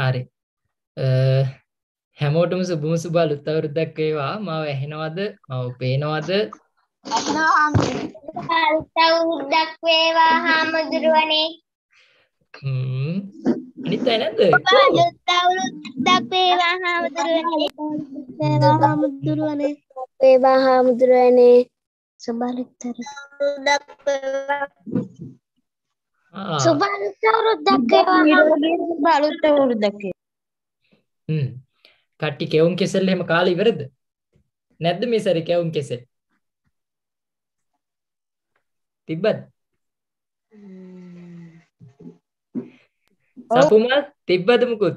හරි හැමෝටම සුබම සුබා ලුත් අවුරුද්දක් වේවා මාව ඇහෙනවද මාව පේනවද අවුරුද්දක් වේවා හාමුදුරුවනේ හ්ම් අනිත් අය නැද්ද ලුත් අවුරුද්දක් වේවා හාමුදුරුවනේ වේවා හාමුදුරුවනේ සුබ ලුත් අවුරුද්දක් වේවා සුබ අලුත් අවුරුද්දක් වේවා නිරෝගී සුබ අලුත් අවුරුද්දක් හ්ම් කට්ටි කෙවුම් කෙසෙල් එහෙම කාලා ඉවරද නැද්ද මේ සැරේ කෙවුම් කෙසෙල් තිබ්බද සපුමල් තිබ්බද මුකුත්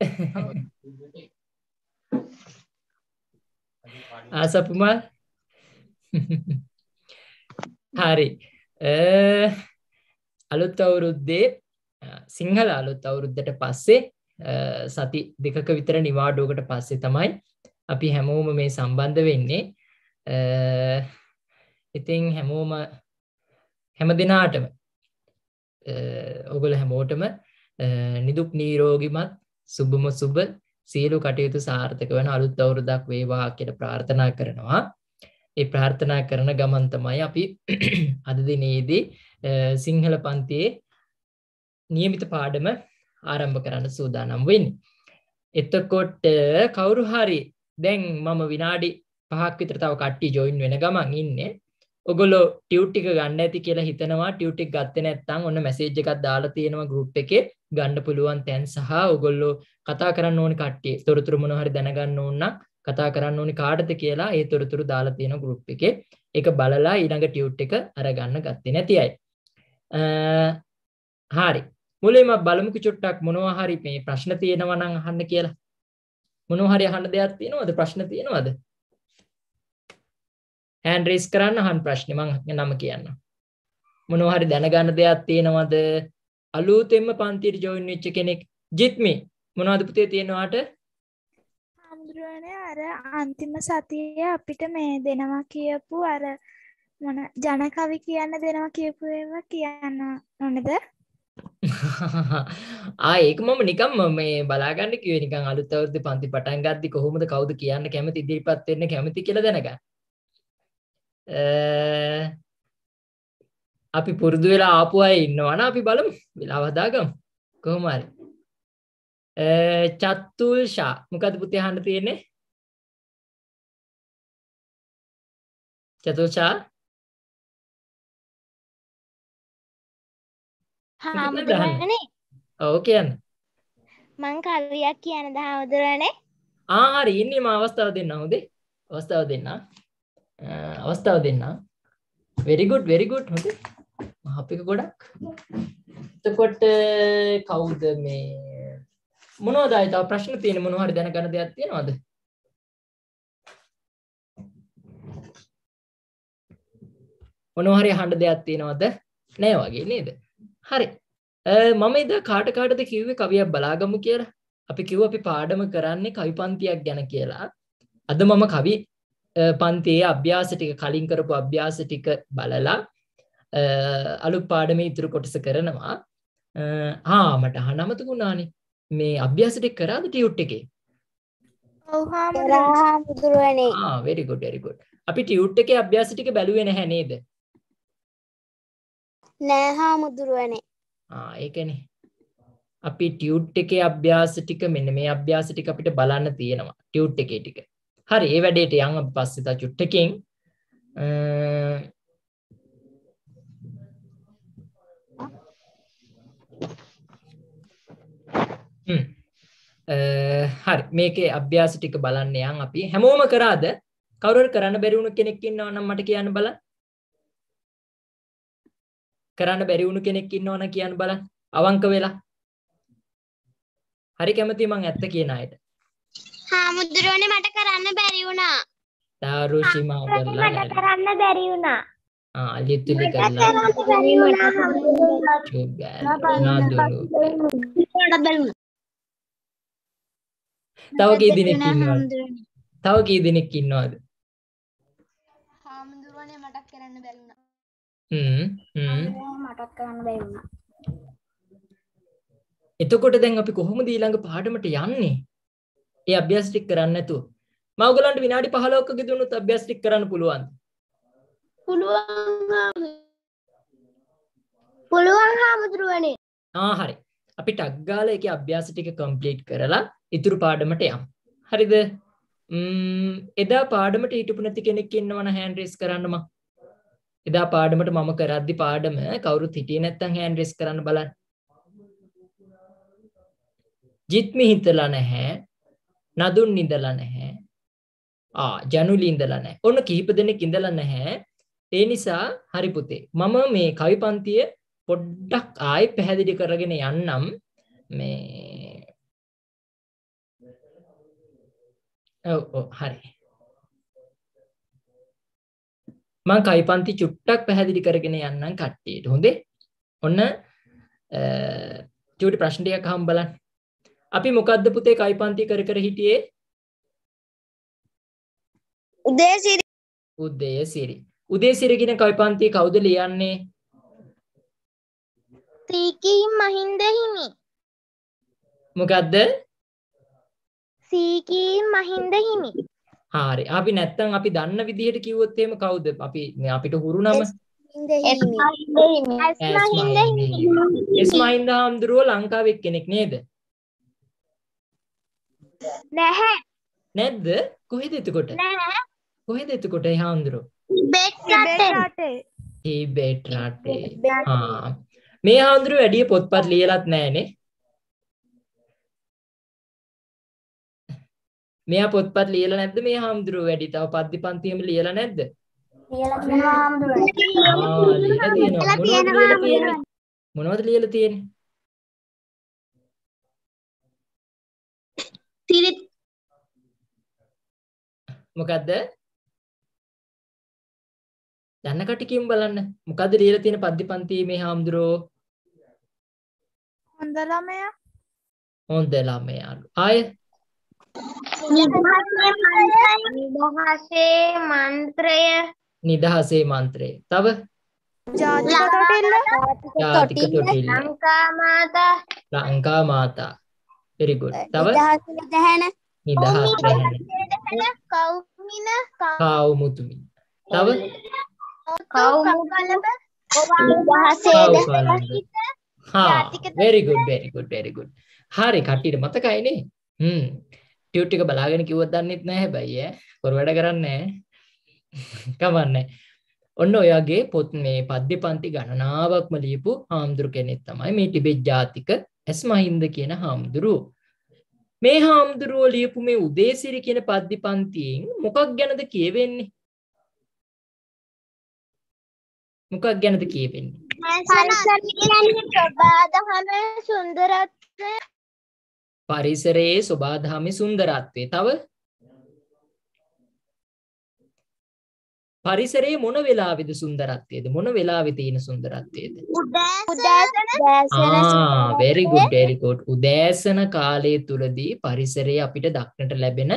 ආසපුමල් හරි අලුත් අවුරුද්දේ සිංහල අලුත් අවුරුද්ධට පස්සේ සති දෙකක විතර නිවාඩුවකට පස්සේ තමයි අපි හැමෝම මේ සම්බන්ධ වෙන්නේ ඉතිං හැමෝම හැම දෙනාටම ඔගොල හැමෝටම නිදුක් නීරෝගිමත් සුබම සුබ සියලු කටයුතු සාර්ථක වන අලුත් අවුරුදක් වේවා කියට ප්‍රාර්ථනා කරනවා ඒ ප්‍රාර්ථනා කරන ගමන්තමයි අපි අදදිනයේදී සිංහල පන්තියේ නියමිත පාඩම ආරම්භ කරන්න සූදානම් වෙන්න. එතකොට කවුරු හරි දැන් මම විනාඩි පහක් විතර තව කට්ටි ජොයින් වෙන ගමන් ඉන්න ඔගොලෝ ටියව්ටික ගන්න ඇති කියලා හිතනවා ටියව්ටික් ගත්ත නැත්තම් ඔන්න මැසේජ් එකක් දාලා තියෙනවා ගෲප් එකේ ගන්න පුළුවන් තැන් සහ ඔගොල්ලෝ කතා කරන්න ඕනි කට්ටිය තොරතුරු මොන හරි දැනගන්න ඕන නම් කතා කරන්න ඕනි කාටද කියලා ඒ තොරතුරු දාලා තියෙන ගෲප් එකේ ඒක බලලා ඊළඟ ටියව්ට් එක අරගන්න ගත්තේ නැති අය. හාරි මුලින්ම බලමුකු චුට්ටක් මොනවා හරි මේ ප්‍රශ්න තියෙනවා නම් අහන්න කියලා මොනවා හරි අහන්න දෙයක් තියෙනවද ප්‍රශ්න තියෙනවද හෑන්ඩ් රේස් කරන්න අහන්න ප්‍රශ්නේ මම නම කියන්න මොනවා හරි දැනගන්න දෙයක් තියෙනවද අලුතෙන්ම පන්තියට ජොයින් වෙච්ච කෙනෙක් ජිත්මි මොනවද පුතේ තියෙනවාට හඳුරන්නේ අර අන්තිම සතියේ අපිට මේ දෙනවා කියපු අර මොන ජනකවි කියන්න දෙනවා කියපු ඒවා කියන්න නොනද ආයෙක මම නිකම් මේ බලාගන්න කිව නිකන් අලුත් අවුරුද්දේ පන්ති පටන් ගද්දි කොහොමද කවුද කියන්න කැමති ඉදිරිපත් වෙන්න කැමති කියලා දැනගන්න. අපි පුරුදු වෙලා ආපු අය ඉන්නවන අපි බලමු වෙලා වදාගම් කොහොමරි චත්තුල් ශා මොකද පුතේ හන්න තියෙන්නේ චතුල්ෂා හාමුදුරනේ ඔව් කියන්න මං කවියක් කියන ද හාමුදුරනේ ආ හරි ඉන්නේ මම අවස්ථාව දෙන්න හොඳේ අවස්ථාව දෙන්න අවස්ථාව දෙන්න very good very good හොඳේ මහපික ගොඩක් එතකොට කවුද මේ මොනවද ආයි තව ප්‍රශ්න තියෙන මොනව හරි දැනගන්න දෙයක් තියෙනවද මොනව හරි අහන්න දෙයක් තියෙනවද නෑ වගේ නේද හරි මම ඉද කාට කාටද කිව්වේ කවියක් බලාගමු කියලා අපි කිව් අපි පාඩම කරන්නේ කවි පන්තියක් ගැන කියලා අද මම කවි පන්තියේ අභ්‍යාස ටික කලින් කරපු අභ්‍යාස ටික බලලා අලුත් පාඩමේ ඉතුරු කොටස කරනවා ආ මට අහනමතු වුණානේ මේ අභ්‍යාස ටික කරාද ටියුට් එකේ ඔව් හාමුදුරුවනේ ආ වෙරි ගුඩ් වෙරි ගුඩ් අපි ටියුට් එකේ අභ්‍යාස ටික බැලුවේ නැහැ නේද නෑ හාමුදුරුවනේ ඒකනේ අපි ටියුට් එකේ අභ්‍යාස ටික මෙන්න මේ අභ්‍යාස ටික අපිට බලන්න තියෙනවා ටියුට් එකේ ටික හරි ඒ වැඩේට යන් අපි පස්සේ තා චුට්ටකින් හරි මේකේ අභ්‍යාස ටික බලන්න යන් අපි හැමෝම කරාද කවුරුහරි කරන්න බැරි වුණු කෙනෙක් ඉන්නව නම් මට කියන්න බලන්න කරන්න බැරි වුණු කෙනෙක් ඉන්නවන කියන්න බලන්න අවංක වෙලා හරි කැමති මං ඇත්ත කියන අයට හාමුදුරුවනේ මට කරන්න බැරි වුණා දාරුචි මා කරලා මට කරන්න බැරි වුණා ආ අලියතුලි කරලා බැරි වුණා හාමුදුරුවනේ තව කී දිනෙක ඉන්නවද තව කී දිනෙක ඉන්නවද මටත් කරන්න බැරි වුණා. එතකොට දැන් අපි කොහොමද ඊළඟ පාඩමට යන්නේ? ඒ අභ්‍යාස ටික කරන්නේ නැතුව. මම ඔයගලන්ට විනාඩි 15ක ගෙදුණොත් අභ්‍යාස ටික කරන්න පුළුවන්ද? පුළුවන්. පුළුවන් හාමුදුරුවනේ. ආ හරි. අපි ටක් ගාලා ඒකේ අභ්‍යාස ටික කම්ප්ලීට් කරලා ඉතුරු පාඩමට යමු. හරිද? ම්ම් එදා පාඩමට හිටපු නැති කෙනෙක් ඉන්නවනම් හෑන්ඩ් රේස් කරන්න මම. එදා පාඩමට මම කරද්දි පාඩම කවුරුත් හිටියේ නැත්නම් හෑන්ඩ් රේස් කරන්න බලන්න. ජිත්මි හිතලා නැහැ. නදුන් නිඳලා නැහැ. ආ ජනුලි ඉඳලා නැහැ. ඔන්න කිහිප දෙනෙක් ඉඳලා නැහැ. ඒ නිසා හරි පුතේ. මම මේ කවි පන්තිය පොඩ්ඩක් ආයි පැහැදිලි කරගෙන යන්නම්. මේ ඔව් ඔව් හරි. මං කයිපන්ති චුට්ටක් පැහැදිලි කරගෙන යන්නම් කට්ටියට හොඳේ ඔන්න චටි ප්‍රශ්ටියක් හම් බලන් අපි මොකක්ද පුතේ කයිපන්ති කර කර හිටියේ උදේසිරි උද්දේ සිරි උදේ සිරගෙන කයිපන්ති කවුද ලියන්නේ සීකීම් මහින්ද හිමි මොකක්ද සීකීම් මහින්ද හිමි හරි. අපි නැත්තම් අපි දන්න විදිහට කිව්වොත් එහෙම කවුද? අපි අපිට හුරු නම එස්මා හින්දා හම්දුරුව ලංකාවේ කෙනෙක් නේද? නැහැ. නැද්ද? කොහෙද එතකොට? නැහැ. කොහෙද එතකොට එහා හම්දුරුව? ටිබෙට් රටේ. මේ හාමුදුරුවෝ වැඩි පොත්පත් ලියලත් නැහනේ. මෙයා පොත්පත් ලියලා නැද්ද මේ හාමුදුරුව වැඩි? තව පද්දි පන්තියෙම ලියලා නැද්ද? ලියලා තියෙනවා හාමුදුරුව. මොනවද ලියලා තියෙන්නේ? සිරිත් මොකද්ද? දන්න කටකින් බලන්න. මොකද්ද ලියලා තියෙන පද්දි පන්තියේ මේ හාමුදුරුවෝ? හොඳ ළමයා. හොඳ ළමයාලු. ආයේ නිදහසේ මන්ත්‍රය නිදහසේ මන්ත්‍රය තව ජාතික තොටිල්ල ජාතික තොටිල්ල ලංකා මාතා ලංකා මාතා very good තව නිදහසේ දැහැන නිදහසේ දැහැන කවුමින කවුමුතුමින තව කවුමුකලබ නිදහසේ දැහැන හා very good very good very good හරි කට්ටියට මතකයිනේ හ්ම් ටියුට් එක බලාගෙන කිව්වත් දන්නෙත් නෑ හැබැයි ඈ කර වැඩ කරන්නේ කමන්නේ ඔන්න ඔයාගේ පොත් මේ පද්‍ය පන්ති ගණනාවක්ම ලියපු හාමුදුරු කෙනෙක් තමයි මේ ටිබෙත් ජාතික ඇස් මහින්ද කියන හාමුදුරුව මේ හාමුදුරුව ලියපු මේ උදේසිරි කියන පද්දි පන්තියෙන් මොකක් ගැනද කියවෙන්නේ මොකක් ගැනද කියවෙන්නේ ප්‍රබාදහන සුන්දරත්වය පරිසරයේ ස්වභාදහමි සුන්දරත්වය තව පරිසරේ මොන වෙලාවිද සුන්දරත්වයද මොන වෙලාවෙ තියෙන සුන්දරත්වයද වෙරිගුඩ්ඩෙරිකොට් උදෑසන කාලය තුළදී පරිසරේ අපිට දක්නට ලැබෙන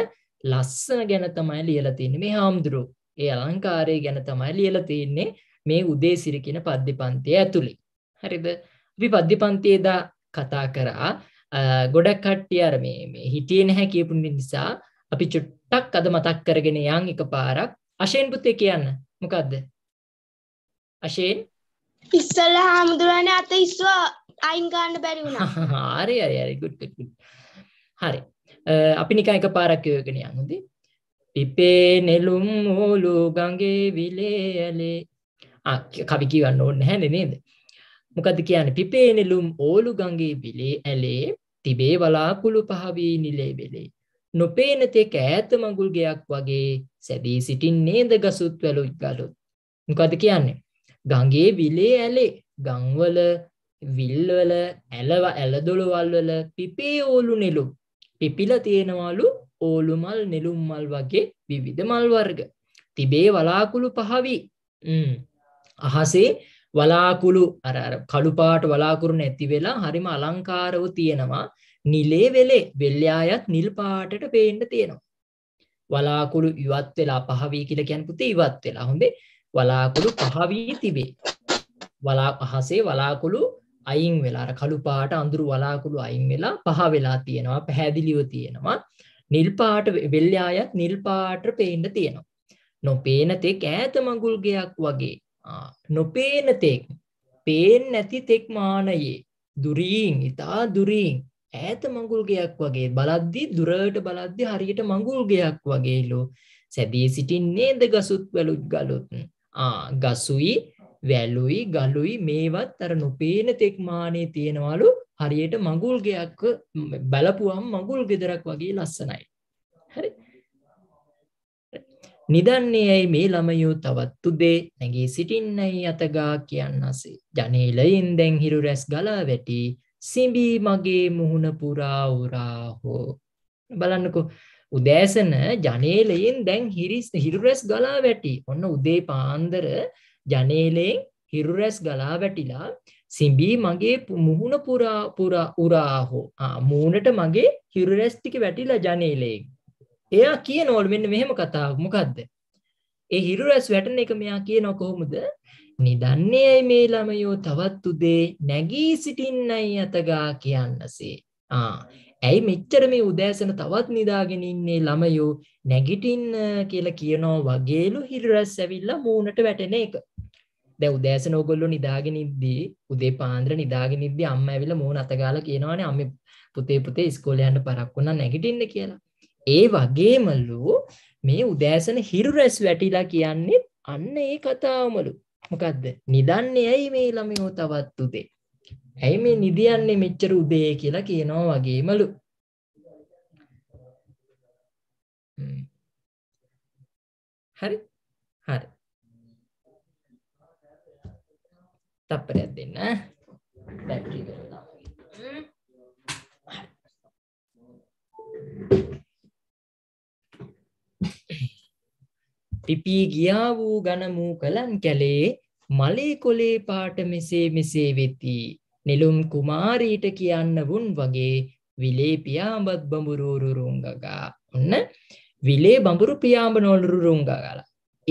ලස්සන ගැන තමයි ලියල තියන්නේ මේ හාමුදුරු ඒ අලංකාරය ගැන තමයි ලියල තියන්නේ මේ උදේ සිරිකින පද්ධි පන්තිය ඇතුළි හරිද අපි පද්ධි පන්තියේදා කතා කරා ගොඩක් කට්ටිය අර මේ හිටියේ නැහැ කියපු නිසා අපි චුට්ටක් අද මතක් කරගෙන යන් එකපාරක් අශේන් පුතේ කියන්න මොකද්ද අශේන් ඉස්සල්ලා හාමුදුරනේ අත ඉස්සුව අයින් ගන්න බැරි වුණා හරි හරි හරි good good good හරි අපි නිකන් එකපාරක් යෝගෙන යන් හොඳේ පිපේ නෙළුම් මූලු ගඟේ විලේයලේ කවි කියවන්න ඕනේ නැහැ නේද මොකද කියන්නේ පිපේ නෙළුම් ඕලු ගඟේ බිලේ ඇලේ තිබේ වලාකුළු පහවී නිලේ වෙලේ. නොපේනතෙක් ඈත මඟුල් ගයක් වගේ සැදී සිටින් නේද ගසුත් වැලුත් ගලුත්. මොකද කියන්නේ. ගංගේ විලේ ඇලේ ගංවල විල්වල ඇලව ඇලදොළුවල්වල පිපේ ඕලු නෙලු. පිපිල තියෙනවලු ඕලුමල් නෙළුම් මල් වගේ විවිධ මල්වර්ග. තිබේ වලාකුළු පහවී අහසේ වලාකුළු අර කළු පාට වලාකුරු නැති වෙලා හරිම අලංකාරව තියෙනවා නිලේ වෙලේ වෙල්්‍යායත් නිල් පාටට පේන්න තියෙනවා වලාකුළු ඉවත් වෙලා පහවී කියලා කියන්න පුතේ ඉවත් වෙලා හොඳේ වලාකුළු පහවී තිබේ වලා පහසේ වලාකුළු අයින් වෙලා අර කළු පාට අඳුරු වලාකුළු අයින් වෙලා පහ වෙලා තියෙනවා පැහැදිලිව තියෙනවා නිල් පාට වෙල්්‍යායත් නිල් පාට පේන්න තියෙනවා නොපේනතෙක් ඈත මඟුල්ගයක් වගේ නොපේන තෙක් පේන් නැති තෙක් මානයේ දුරීන් ඉතා දුරීන් ඈත මඟුල්ගයක් වගේ බලද්දි දුරට බලද්දි හරියට මඟුල්ගයක් වගේලු සැදී සිටින්නේ ද ගසුත් වැලුත් ගලුත් ගසුයි වැලුයි ගලුයි මේවත් අර නොපේන තෙක් මානය තියෙනවලු හරියට මඟුල්ගයක් බලපුුවම් මඟුල් ගෙදරක් වගේ ලස්සනයි නිදන්නේයයි මේ ළමයෝ තවත්තු දේ නැගී සිටින්නයි අතගා කියන්නසේ. ජනේලයින් දැන් හිරු රැස් ගලා වැටි සිඹී මගේ මුහුණ පුරාවුරාහෝ. බලන්නකු උදෑසන ජනේලයෙන් දැන් හිරිස් හිරුරැස් ගලා වැටි ඔන්න උදේ පාන්දර ජනේලයෙන් හිරුරැස් ගලා වැටිලා සිම්බී මගේ මුහුණ පුරා පුරා උරාහෝ මූනට මගේ හිරුරැස්ටික වැටිලා ජනේලයෙන් එයා කියනවලු මෙන්න මෙහෙම කතාවක් මොකද්ද? ඒ හිරු රැස් වැටෙන එක මෙයා කියනව කොහොමද? නිදන්නේයි මේ ළමයෝ තවත් උදේ නැගී සිටින්නයි අතගා කියන්නසේ. ආ ඇයි මෙච්චර මේ උදෑසන තවත් නිදාගෙන ඉන්නේ ළමයෝ නැගිටින්න කියලා කියනවා වගේලු හිරු රැස් ඇවිල්ලා මූණට වැටෙන එක. දැ උදෑසන ඔගොල්ලො නිදාගෙන ඉද්දී උදේ පාන්ද්‍ර නිදාගෙන ඉද්දි අම්ම ඇවිල මූ අතගාල කියනවානේ අම්ම පුතේ පුතේ ස්කෝලයන්ට පරක් වුණා නැගිටින්න කියලා ඒ වගේමල්ලු මේ උදෑසන හිරු රැස් වැටිලා කියන්නේත් අන්න ඒ කතාවමලු මොකක්ද නිදන්නේ ඇයි මේ ළමිහෝ තවත් උදේ ඇයි මේ නිදියන්නේ මෙච්චර උදේ කියලා කියනවා වගේමලු හරි හරි තප්පරයක් දෙන්න බැටරි කරලා පිපී ගියා වූ ගණමූ කලන් කැලේ මලේ කොලේ පාට මෙසේ මෙසේ වෙති. නිලුම් කුමාරීට කියන්න වුන් වගේ විලේ පියාඹත් බඹුරූරුරුංගගා. ඔන්න විලේ බඹුරු පියාඹ නොලුරුරුංගගලා.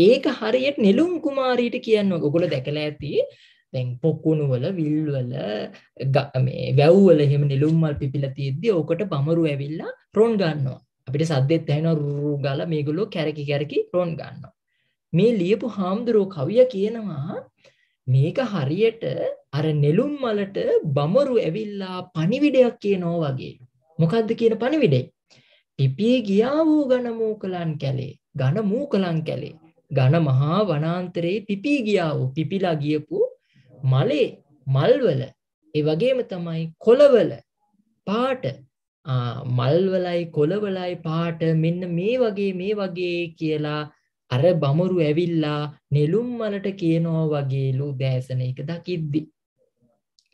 ඒක හරියට නිලුම් කුමාරීට කියන්න ගොගොල දැකලා ඇති දැන් පොක්කුණුවල විල්වල මේ වැැව්වල හෙම නිලුම්මල් පිපිලතියද්දී ඕකට බමරු ඇවිල්ලා රොන් ගන්නවා අපිට සද්දෙත් ඇහෙන රුගල මේගොල්ලෝ කැරකි කැරකි රෝන් ගන්නවා. මේ ලියපු හාමුදුරුව කවිය කියනවා මේක හරියට අර නෙළුම් මලට බමරු ඇවිල්ලා පණිවිඩයක් කියනෝ වගේ. මොකද්ද කියන පණිවිඩේ? ටිපියේ ගියා වූ ඝන මූකලන් කැලේ. ඝන මූකලන් කැලේ. ඝන මහා වනාන්තරේ පිපී ගියා වූ පිපිලා ගියපු මලේ මල්වල ඒ වගේම තමයි කොළවල පාට මල්වලයි කොළවලයි පාට මෙන්න මේ වගේ මේ වගේ කියලා අර බමරු ඇවිල්ලා නෙළුම් මලට කියනෝ වගේලු දෑසන එක දකිද්දි.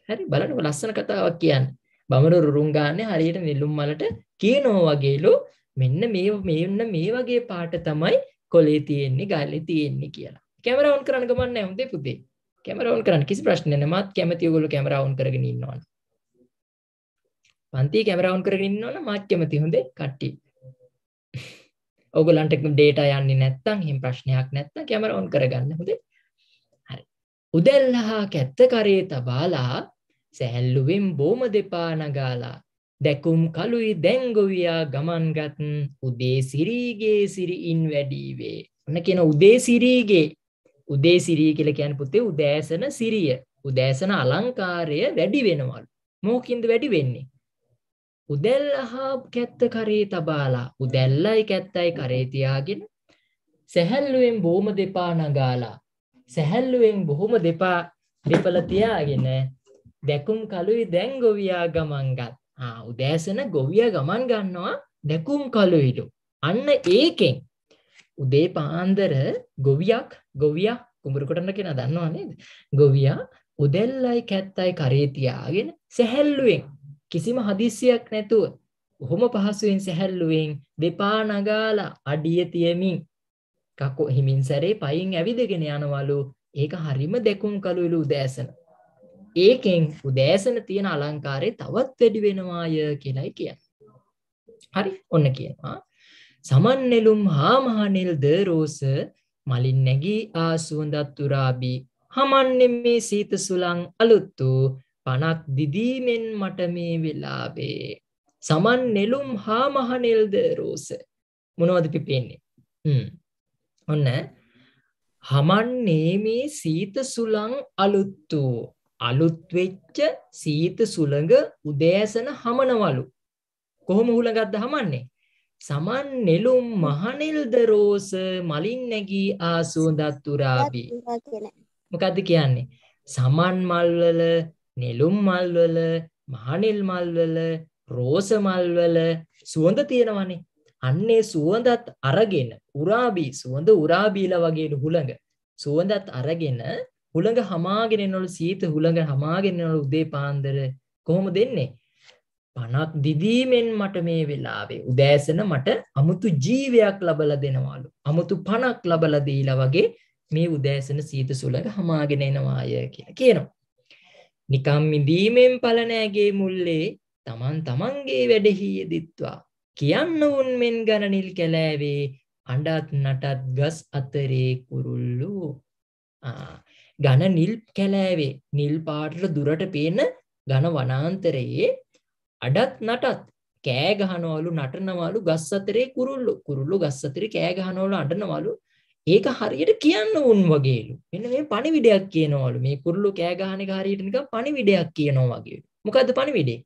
හැරි බලට ලස්සන කතාවක් කියන්න බමරු රුරුංගාන්න හරියට නිල්ලුම් මලට කියනෝ වගේලු මෙන්න මේ මෙන්න මේ වගේ පාට තමයි කොලේ තියෙන්නේ ගල්ලි තියෙන්නේ කියලා කැමරවන් කරන්න ගමන්න ඇහුදේ පුදේ කැමරවන් කරන්න කිසි ප්‍රශ්නනමත් කැමතිවගොලු කැමරවන් කරගෙන ඉන්නවා පන්ති කැමරවුන් කරගෙන ඉන්නවන මාධ්‍යමති හොඳේ කට්ටි ඔගලන්ට ඩේට යන්නේ නැත්තං හිම ප්‍රශ්නයක් නැත්ත කැමරවුන් කරගන්න හොදේ හරි උදැල්ල හා කැත්ත කරේ තබාලා සැහැල්ලුවෙන් බෝම දෙපා නගාලා දැකුම් කළුයි දැංගොවයා ගමන්ගත් උදේ සිරීගේ සිරිඉන් වැඩීවේ ඔන්න කියෙන උදේ සිරීගේ උදේ සිරී කියල කියැන් පුතේ උදෑසන සිරිය උදෑසන අලංකාරය වැඩි වෙනවල් මෝකින්ද වැඩි වෙන්නේ උදැල්ල හා කැත්ත කරේ තබාලා උදැල්ලයි කැත්තයි කරේතියාගෙන සැහැල්ලුවෙන් බෝම දෙපා නගාලා සැහැල්ලුවෙන් බොහොම දෙපා දෙපල තියාගෙන දැකුම් කළුයි දැන් ගොවයා ගමන්ගත් උදෑසන ගොවිය ගමන් ගන්නවා දැකුම් කළුයිටු අන්න ඒකෙන් උදේ පාන්දර ගොවියක් ගොවියා කුඹරකොටන්න කෙන දන්නවා නේද ගොවියා උදැල්ලයි කැත්තයි කරේතියාගෙන සැහැල්ලුවෙන් කිසිම හදිස්සියක් නැතුව හොම පහසුවෙන් සැහැල්ලුවෙන් දෙපා නගාලා අඩිය තියමින් කකෝ හිමින් සැරේ පයින් ඇවිදගෙන යනවලු ඒක හරිම දෙකුම් කළුලු උදෑසන. ඒකෙන් උදෑසන තියෙන අලංකාරය තවත් වැඩි වෙනවාය කියලයි කියන්න. හරි ඔන්න කියවා. සමන්නෙලුම් හාමහනිල් දරෝස මලින් නැගී ආසුවඳත්තුරාබී හමන්නෙ මේ සීත සුළං අලුත්තු පණක් දිදීමෙන් මට මේ වෙලාවේ සමන් නෙලුම් හා මහනෙල්ද රෝස මොනවද පිපෙන්නේ ඔන්න හමන්නේ මේ සීත සුළං අලුත් වූ අලුත්වෙච්ච සීත සුළඟ උදෑසන හමනවලු කොහොම හුළඟත්ද හමන්නේ සමන් නෙලුම් මහනෙල්ද රෝස මලින් නැගී ආසුවදත්තුරාබී මොකක්ද කියන්නේ සමන් මල්වල නෙළුම් මල්වල මහනිල් මල්වල රෝස මල්වල සුවඳ තියෙනවනේ අන්නේ සුවඳත් අරගෙන උරාබී සුවඳ උරාබීලා වගේ හුළඟ සුවඳත් අරගෙන හුළඟ හමාගෙන එනවලු සීත හුළඟ හමාගෙන එනවලු උදේ පාන්දර කොහොම දෙන්නේ පණක් දිදීමෙන් මට මේ වෙලාවේ උදෑසන මට අමුතු ජීවයක් ලබලා දෙනවලු අමුතු පණක් ලබලා දීලා වගේ මේ උදෑසන සීත සුළඟ හමාගෙන එනවාය කියලා කියනවා නිකම් මිදීමෙන් ඵල නෑගේ මුල්ලේ තමන් තමන්ගේ වැඩෙහි යෙදිත්වා කියන්න උන් මෙන් ගණනිල් කැලෑවේ අඬත් නටත් ගස් අතරේ කුරුල්ලෝ ඝන නිල් කැලෑවේ නිල් පාටට දුරට පේන ඝන වනාන්තරයේ අඩත් නටත් කෑ ගහනවලු නටනවලු ගස් අතරේ කුරුල්ලෝ කුරුල්ලෝ ගස් අතරේ කෑ ගහනවලු අඬනවලු ඒක හරියට කියන්න උන් වගේලු. මෙන්න මේ පණිවිඩයක් කියනවලු. මේ කුරුළු කෑ ගහන එක හරියට නිකන් පණිවිඩයක් කියනවා වගේලු. මොකද්ද පණිවිඩේ?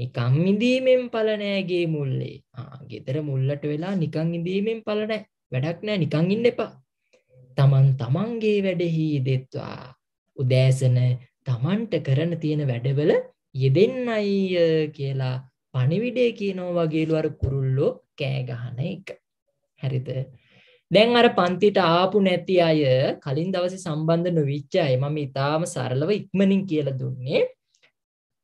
නිකන් ඉඳීමෙන් ඵල නැහැ ගේ මුල්ලේ. ආ, gedara මුල්ලට වෙලා නිකන් ඉඳීමෙන් ඵල නැහැ. වැඩක් නැහැ නිකන් ඉන්න එපා. Taman tamanගේ වැඩෙහි යෙදෙත්වා. උදෑසන Tamanට කරන තියෙන වැඩවල යෙදෙන්නයි කියලා පණිවිඩය කියනවා වගේලු අර කුරුල්ලෝ කෑ ගහන එක. හරිද? දැන් අර පන්තිට ආපු නැති අය කලින් දවසේ සම්බන්ධ නොවිච්ච අය මම ඉතාම සරලව ඉක්මනින් කියලා දුන්නේ.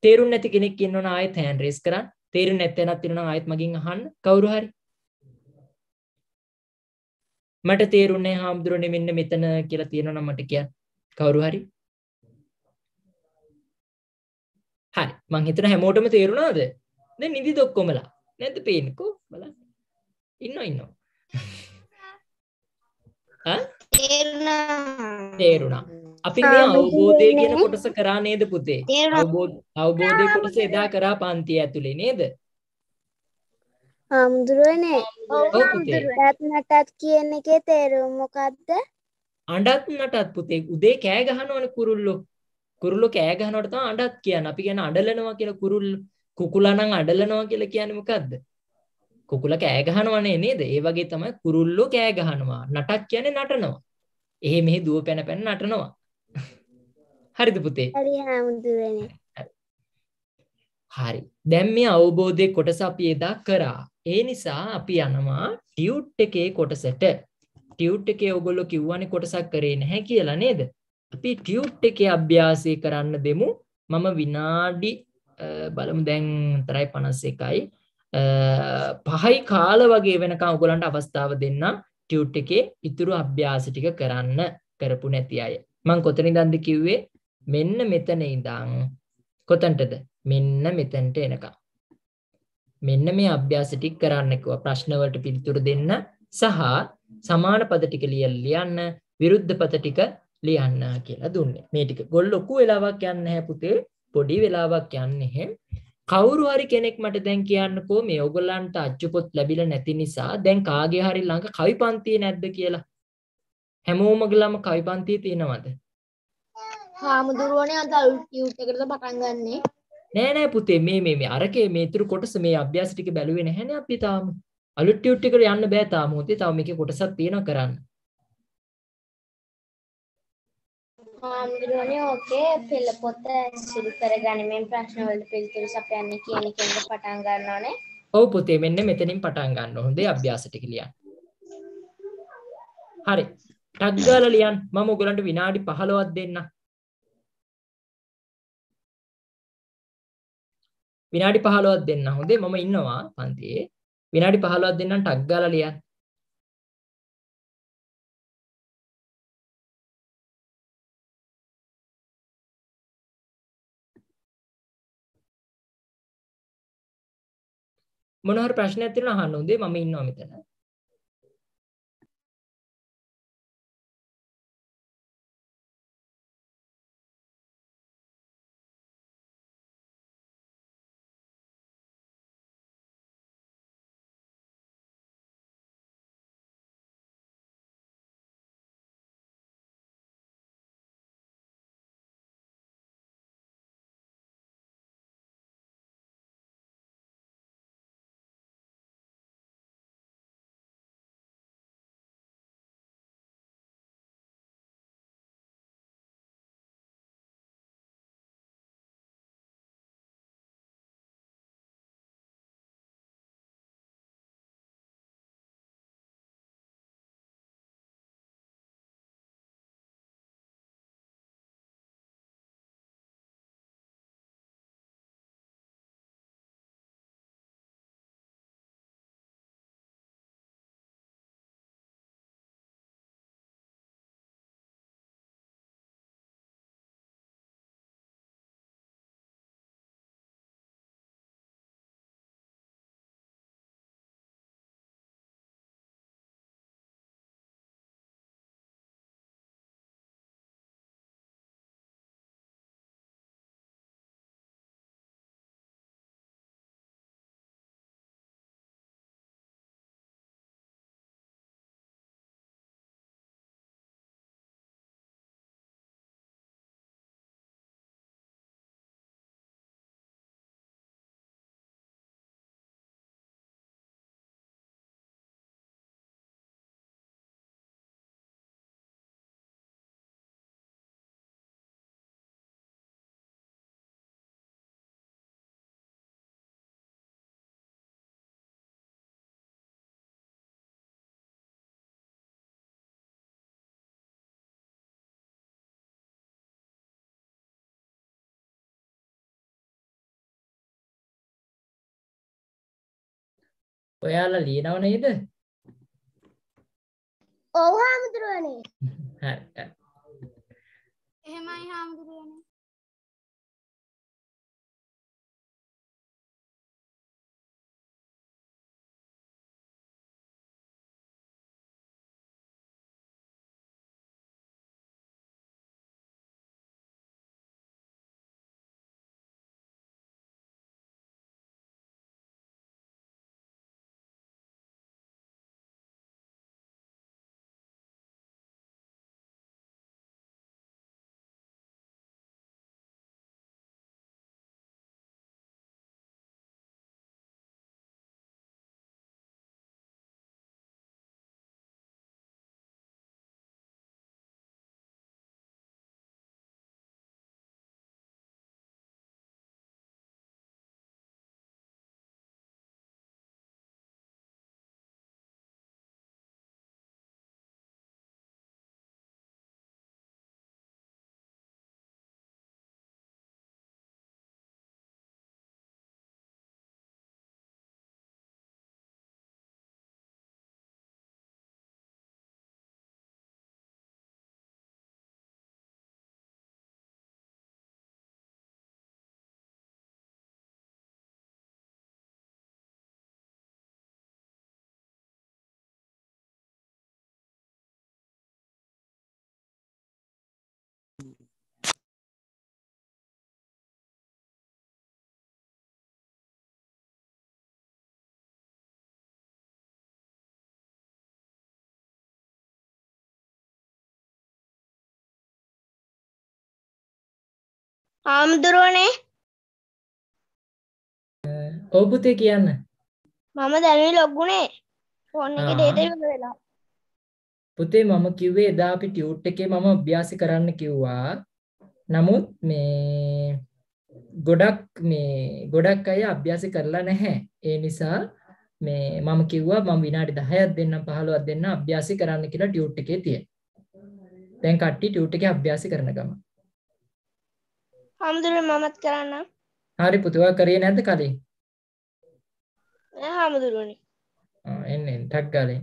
තේරුම් නැති කෙනෙක් ඉන්නවනම් ආයෙත් හෑන්ඩ් රේස් කරන්න. තේරුම් නැත්නම් ඉන්නවනම් ආයෙත් මගෙන් අහන්න කවුරු හරි. මට තේරුන්නේ හාමුදුරනේ මෙන්න මෙතන කියලා තියෙනවා මට කියන්න. කවුරු හරි? හරි මං හිතන හැමෝටම තේරුණාද? දැන් නිදි දොක්කොමලා. නැද්ද පේන්නකෝ බලන්න. ඉන්නවා ඉන්නවා. තේරුණා අපි මේ අවබෝධය කියන කොටස කරා නේද පුතේ අවබෝධය කොටස එදා කරා පන්ති ඇතුලේ නේද හාමුදුරුවනේ ඇත් නටත් කියන එකේ තේරුම මොකක්ද අඩත් නටත් පුතේ උදේ කෑ ගහනවන කුරුල්ලෝ කුරුල්ලෝ කෑ ගහනවට තම අඩත් කියන්න අපි ගැන අඩලනවා කියලා කුරුල් කුකුලනං අඩලනවා කියලා කියන්නේ මොකක්ද කුකුල කෑ ගහනවනේ නේද? ඒ වගේ තමයි කුරුල්ලෝ කෑ ගහනවා. නටක් කියන්නේ නටනවා. එහෙ මෙහෙ දුව පැන පැන නටනවා. හරිද පුතේ? හරි හාමුදුරනේ. හරි. දැන් මේ අවබෝධයේ කොටස අපි එදා කරා. ඒ නිසා අපි යනවා ටියුට් එකේ කොටසට. ටියුට් එකේ ඔයගොල්ලෝ කිව්වනේ කොටසක් කරේ නැහැ කියලා නේද? අපි ටියුට් එකේ අභ්‍යාසය කරන්න දෙමු. මම විනාඩි බලමු දැන් තරයි 51යි. පහයි කාල වගේ වෙනකම් උගලන්ට අවස්ථාව දෙන්න ටියුට් එකේ ඉතුරු අභ්‍යාස ටික කරන්න කරපු නැති අය. මං කොතනි දන්ද කිව්වේ මෙන්න මෙතන ඉඳං කොතන්ටද මෙන්න මෙතැන්ට එනකම්. මෙන්න මේ අභ්‍යාස ටික් කරන්නකව ප්‍රශ්නවලට පිළිතුරු දෙන්න සහ සමාන පද ටික ලියල් ලියන්න විරුද්ධ පත ටික ලියන්න කියලා දුන්නේ මේ ටික ගොල් ලොකු වෙලාවක් යන්න හැ පුතේ පොඩි වෙලාවක් යන්නේ කවුරු හරි කෙනෙක් මට දැන් කියන්නකෝ මේ ඔගොල්ලන්ට අච්චු පොත් ලැබිලා නැති නිසා දැන් කාගේ හරි ළඟ කවි පන්තිය නැද්ද කියලා. හැමෝම ගලම කවි පන්තිය තියෙනවද? හාමුදුරුවනේ අද අලුත් ටියුට් එකකට පටන් ගන්නෙ. නෑ නෑ පුතේ මේ මේ මේ අරකේ මේ ඉතුරු කොටස මේ අභ්‍යාස ටික බැලුවේ නැහැනේ අපි තාම. අලුත් ටියුට් එකට යන්න බෑ තාම උතේ. තව මේකේ කොටසක් තියෙනවා කරන්න. හාමුදුරුවනේ ඕකේ පෙළ පොත ඇසුරු කරගනිමින් ප්‍රශ්න වලට පිළිතුරු සපයන්නේ කියන එකෙන් පටන් ගන්න ඕනේ. ඔව් පුතේ මෙන්න මෙතනින් පටන් ගන්න හොඳේ අභ්‍යාස ටික ලියන්න. හරි. ටග් ගාලා ලියන්න. මම ඔයගලන්ට විනාඩි 15ක් දෙන්නම්. විනාඩි 15ක් දෙන්න හොඳේ මම ඉන්නවා පන්තියේ. විනාඩි 15ක් දෙන්නම් ටග් ගාලා ලියන්න. මොන හරි ප්‍රශ්නයක් තියෙනවා අහන්න හොඳේ මම ඉන්නවා මෙතන ඔයාලා ලියනව නේද? ඔව් හාමුදුරුවනේ. හරි. එහෙමයි හාමුදුරුවනේ. ආමුදුරුවනේ ඔබුතේ කියන්න මම දැනුයි ලොග්ගුණේ ෆෝන් එක ඩේතම වෙලා පුතේ මම කිව්වේ එදා අපි ටියුට් එකේ මම අභ්‍යාස කරන්න කිව්වා නමුත් මේ ගොඩක් මේ ගොඩක් අය අභ්‍යාස කරලා නැහැ ඒ නිසා මේ මම කිව්වා මම විනාඩි 10ක් දෙන්න 15ක් දෙන්න අභ්‍යාස කරන්න කියලා ටියුට් එකේ තියෙන. දැන් කට්ටිය ටියුට් එකේ අභ්‍යාස කරන ගමන් හාමුදුරුව මමත් කරන්න හරි පුතුවා කරේ නැද කලින් හාමුදුරුවනි එන්න ටක් ගලේ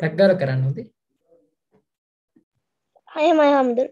ටක්ගල කරන්න උදේ අයමයි හාමුදුරුව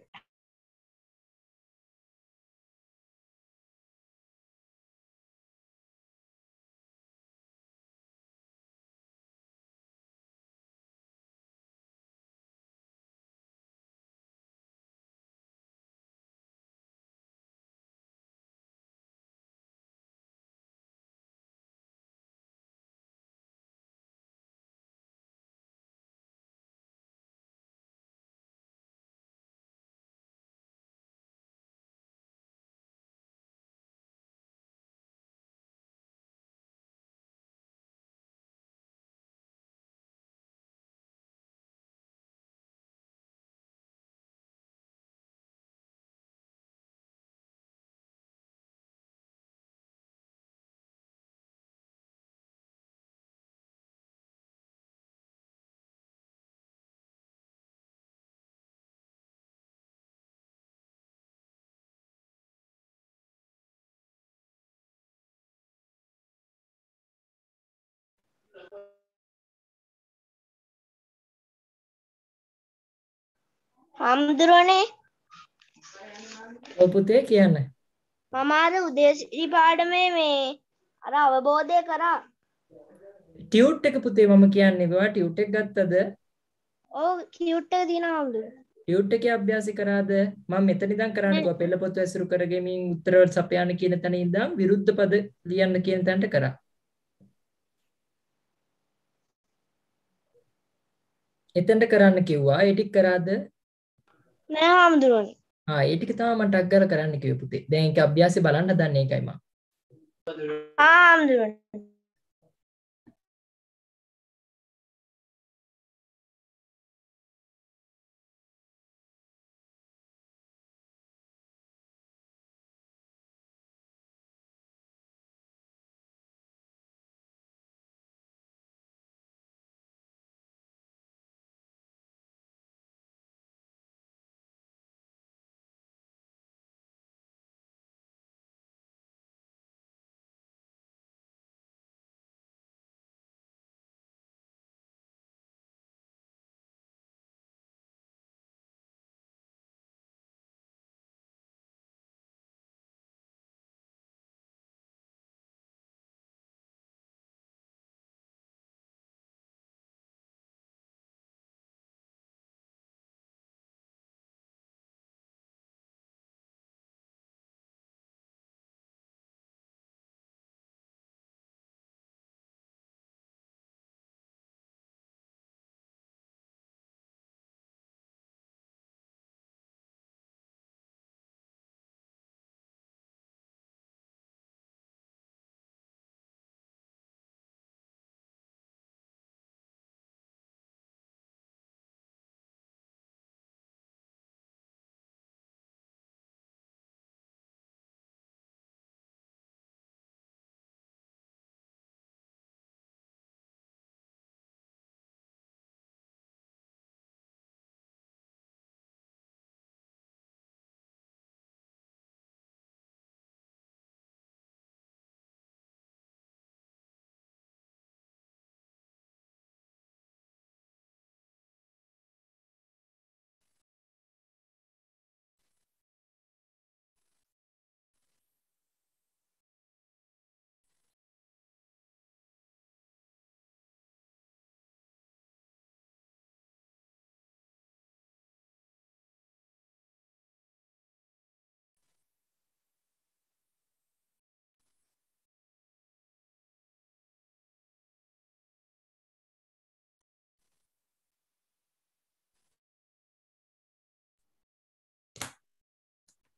හාමුදුරනේ ඔව් පුතේ කියන්න මම අර උදේසිරි පාඩමේ මේ අර අවබෝධය කරා ටියුට් එක පුතේ මම කියන්නේ බවා ටියුට් එක ගත්තද ඔව් ටියුට් එක දින හාමුදුර ටියුට් එකේ අභ්‍යාස කරාද මම මෙතන ඉඳන් කරන්න ගියා පෙළ පොත් ඇසුරු කරගෙමින් උත්තරවල සපයන කියන තැන ඉඳන් විරුද්ධ පද ලියන්න කියන තැනට කරා එතනට කරන්න කිව්වා ඒ ටික කරාද නෑ හාමුදුරුවනි ඒටික තම මට අක්ගර කරන්න කිවපුතේ දැන්ක අභ්‍යාසය බලන්න දන්නේ එකයිම හාමුදුරුවනි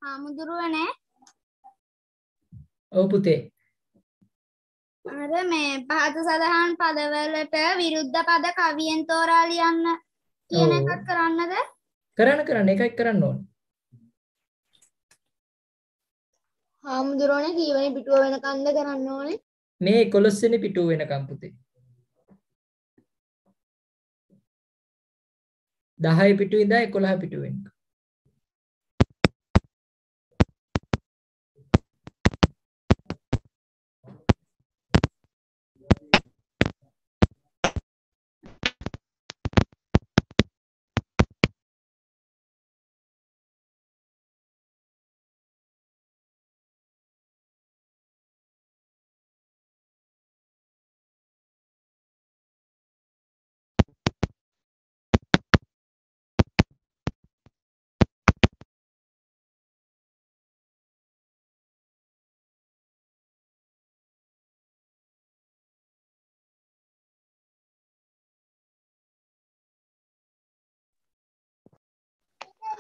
හාමුදුරුව නෑ ඔව් පුතේ අර මේ පහත සඳහන් පදවලට විරුද්ධ පද කවියෙන් තෝරා ලියන්න කියන එකක් කරන්නද කරන්න කරන්න එකයි කරන්න ඕන හාමුදුරුවනේ කීවෙනි පිටුව වෙනකන්ද කරන්න ඕනේ මේ 11 වෙනි පිටුව වෙනකම් පුතේ 10 පිටුව ඉඳලා 11 පිටුව වෙනකම්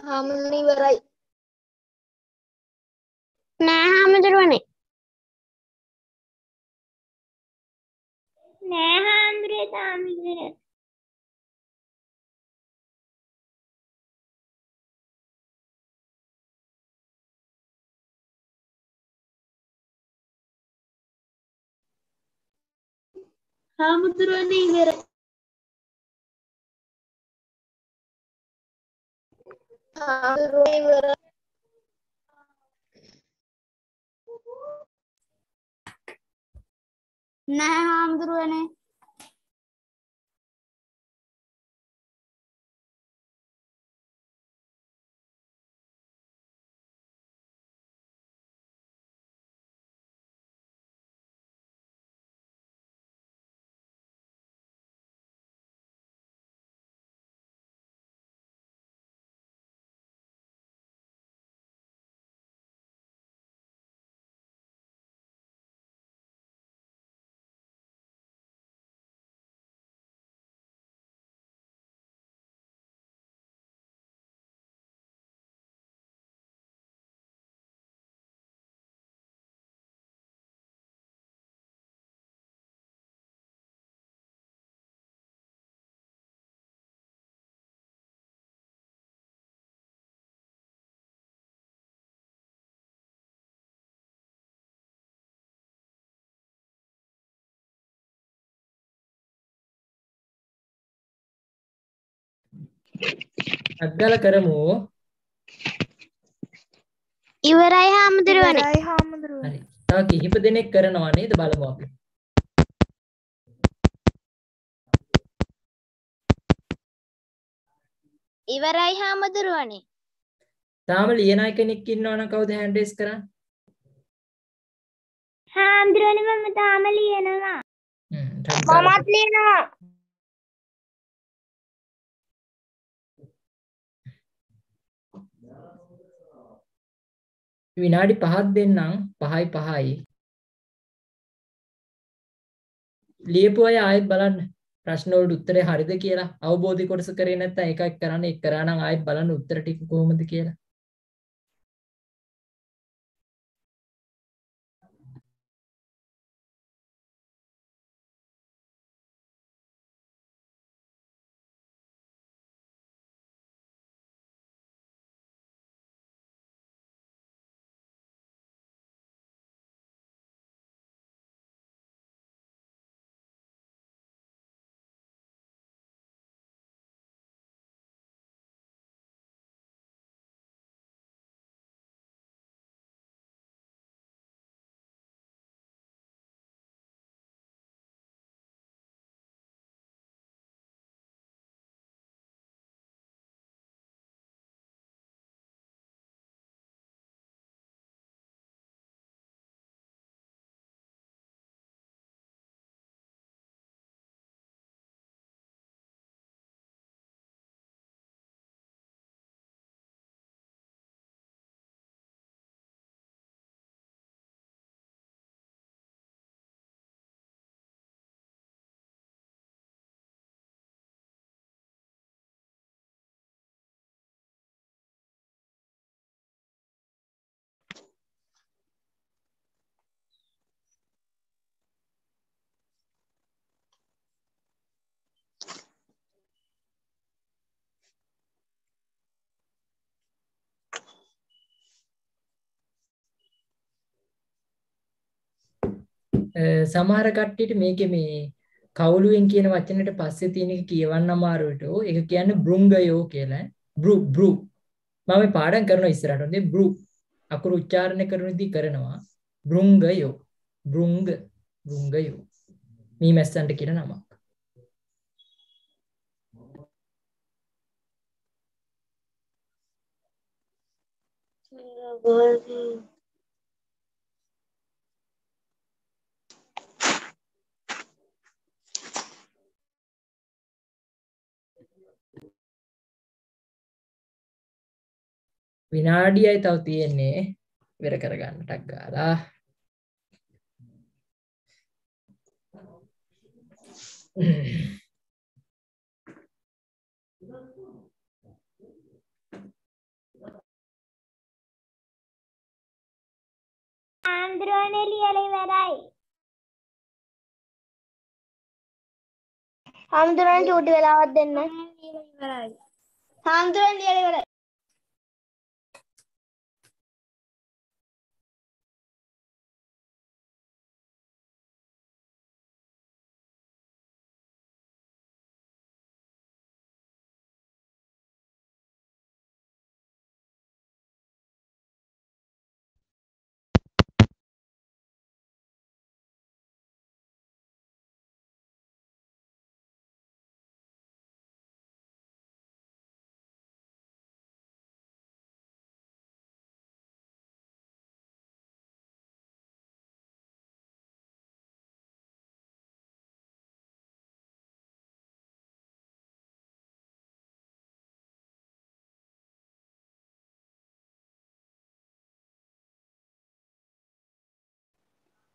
හාමුදුරුවනේ ඉවරයි. නෑ හාමුදුරුවනේ. නෑ හාමුදුරේ හාමුදුරේ. හාමුදුරුවනේ ඉවරයි. හාමුදුරුවෝ ඉවර නැහැ හාමුදුරුවනේ අත්දල කරමු. ඉවරයි හාමුදුරුවනේ. ඉවරයි හාමුදුරුවනේ. හරි. තව කිහිප දෙනෙක් කරනවා නේද බලමු අපි. ඉවරයි හාමුදුරුවනේ. තාම ලියන කෙනෙක් ඉන්නවනම් කවුද හෑන්ඩ් රේස් කරන්නේ? හාමුදුරුවනේ මම තාම ලියනවා. හ්ම්. මමත් ලියනවා. විනාඩි පහක් දෙන්නම් පහයි පහයි ලියපු අය ආයෙත් බලන්න ප්‍රශ්නවලට උත්තරේ හරිද කියලා අවබෝධි කොටස කරේ නැත්නම් එකක් කරන්න එක් කරා නම් ආයෙත් බලන්න උත්තර ටික කොහොමද කියලා සමහර කට්ටිට මේක මේ කවුලුවෙන් කියන වචනට පස්සේ තියෙන එක කියවන්න අමාරුවට ඒක කියන්න බෘංගයෝ කියලා බෘ බෘ මම පාඩම් කරන ඉස්සරහට හොඳේ බෘ අකුරු උච්චාරණය කරනදී කරනවා බෘංගයෝ බෘංග බෘංගයෝ මේ මැස්සන්ට කියන නමක් Thank you. විනාඩියයි තව තියෙන්නේ වෙර කරගන්න ටක් ගාලා ආන්ද්‍රෝනේ ලියලා ඉවරයි. හාමුදුරන්ට උඩ වෙලාවක් දෙන්න. හාමුදුරන් ලියලා ඉවරයි.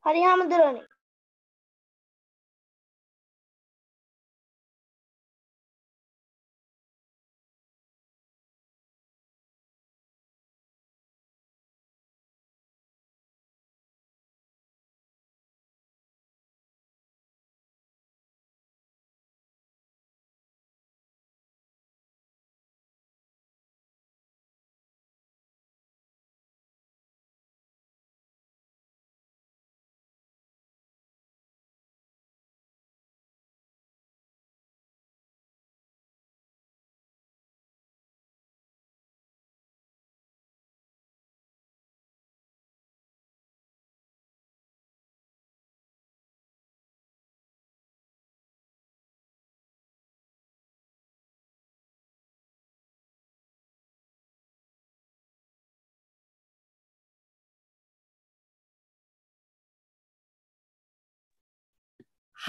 হরিনাম ধরনী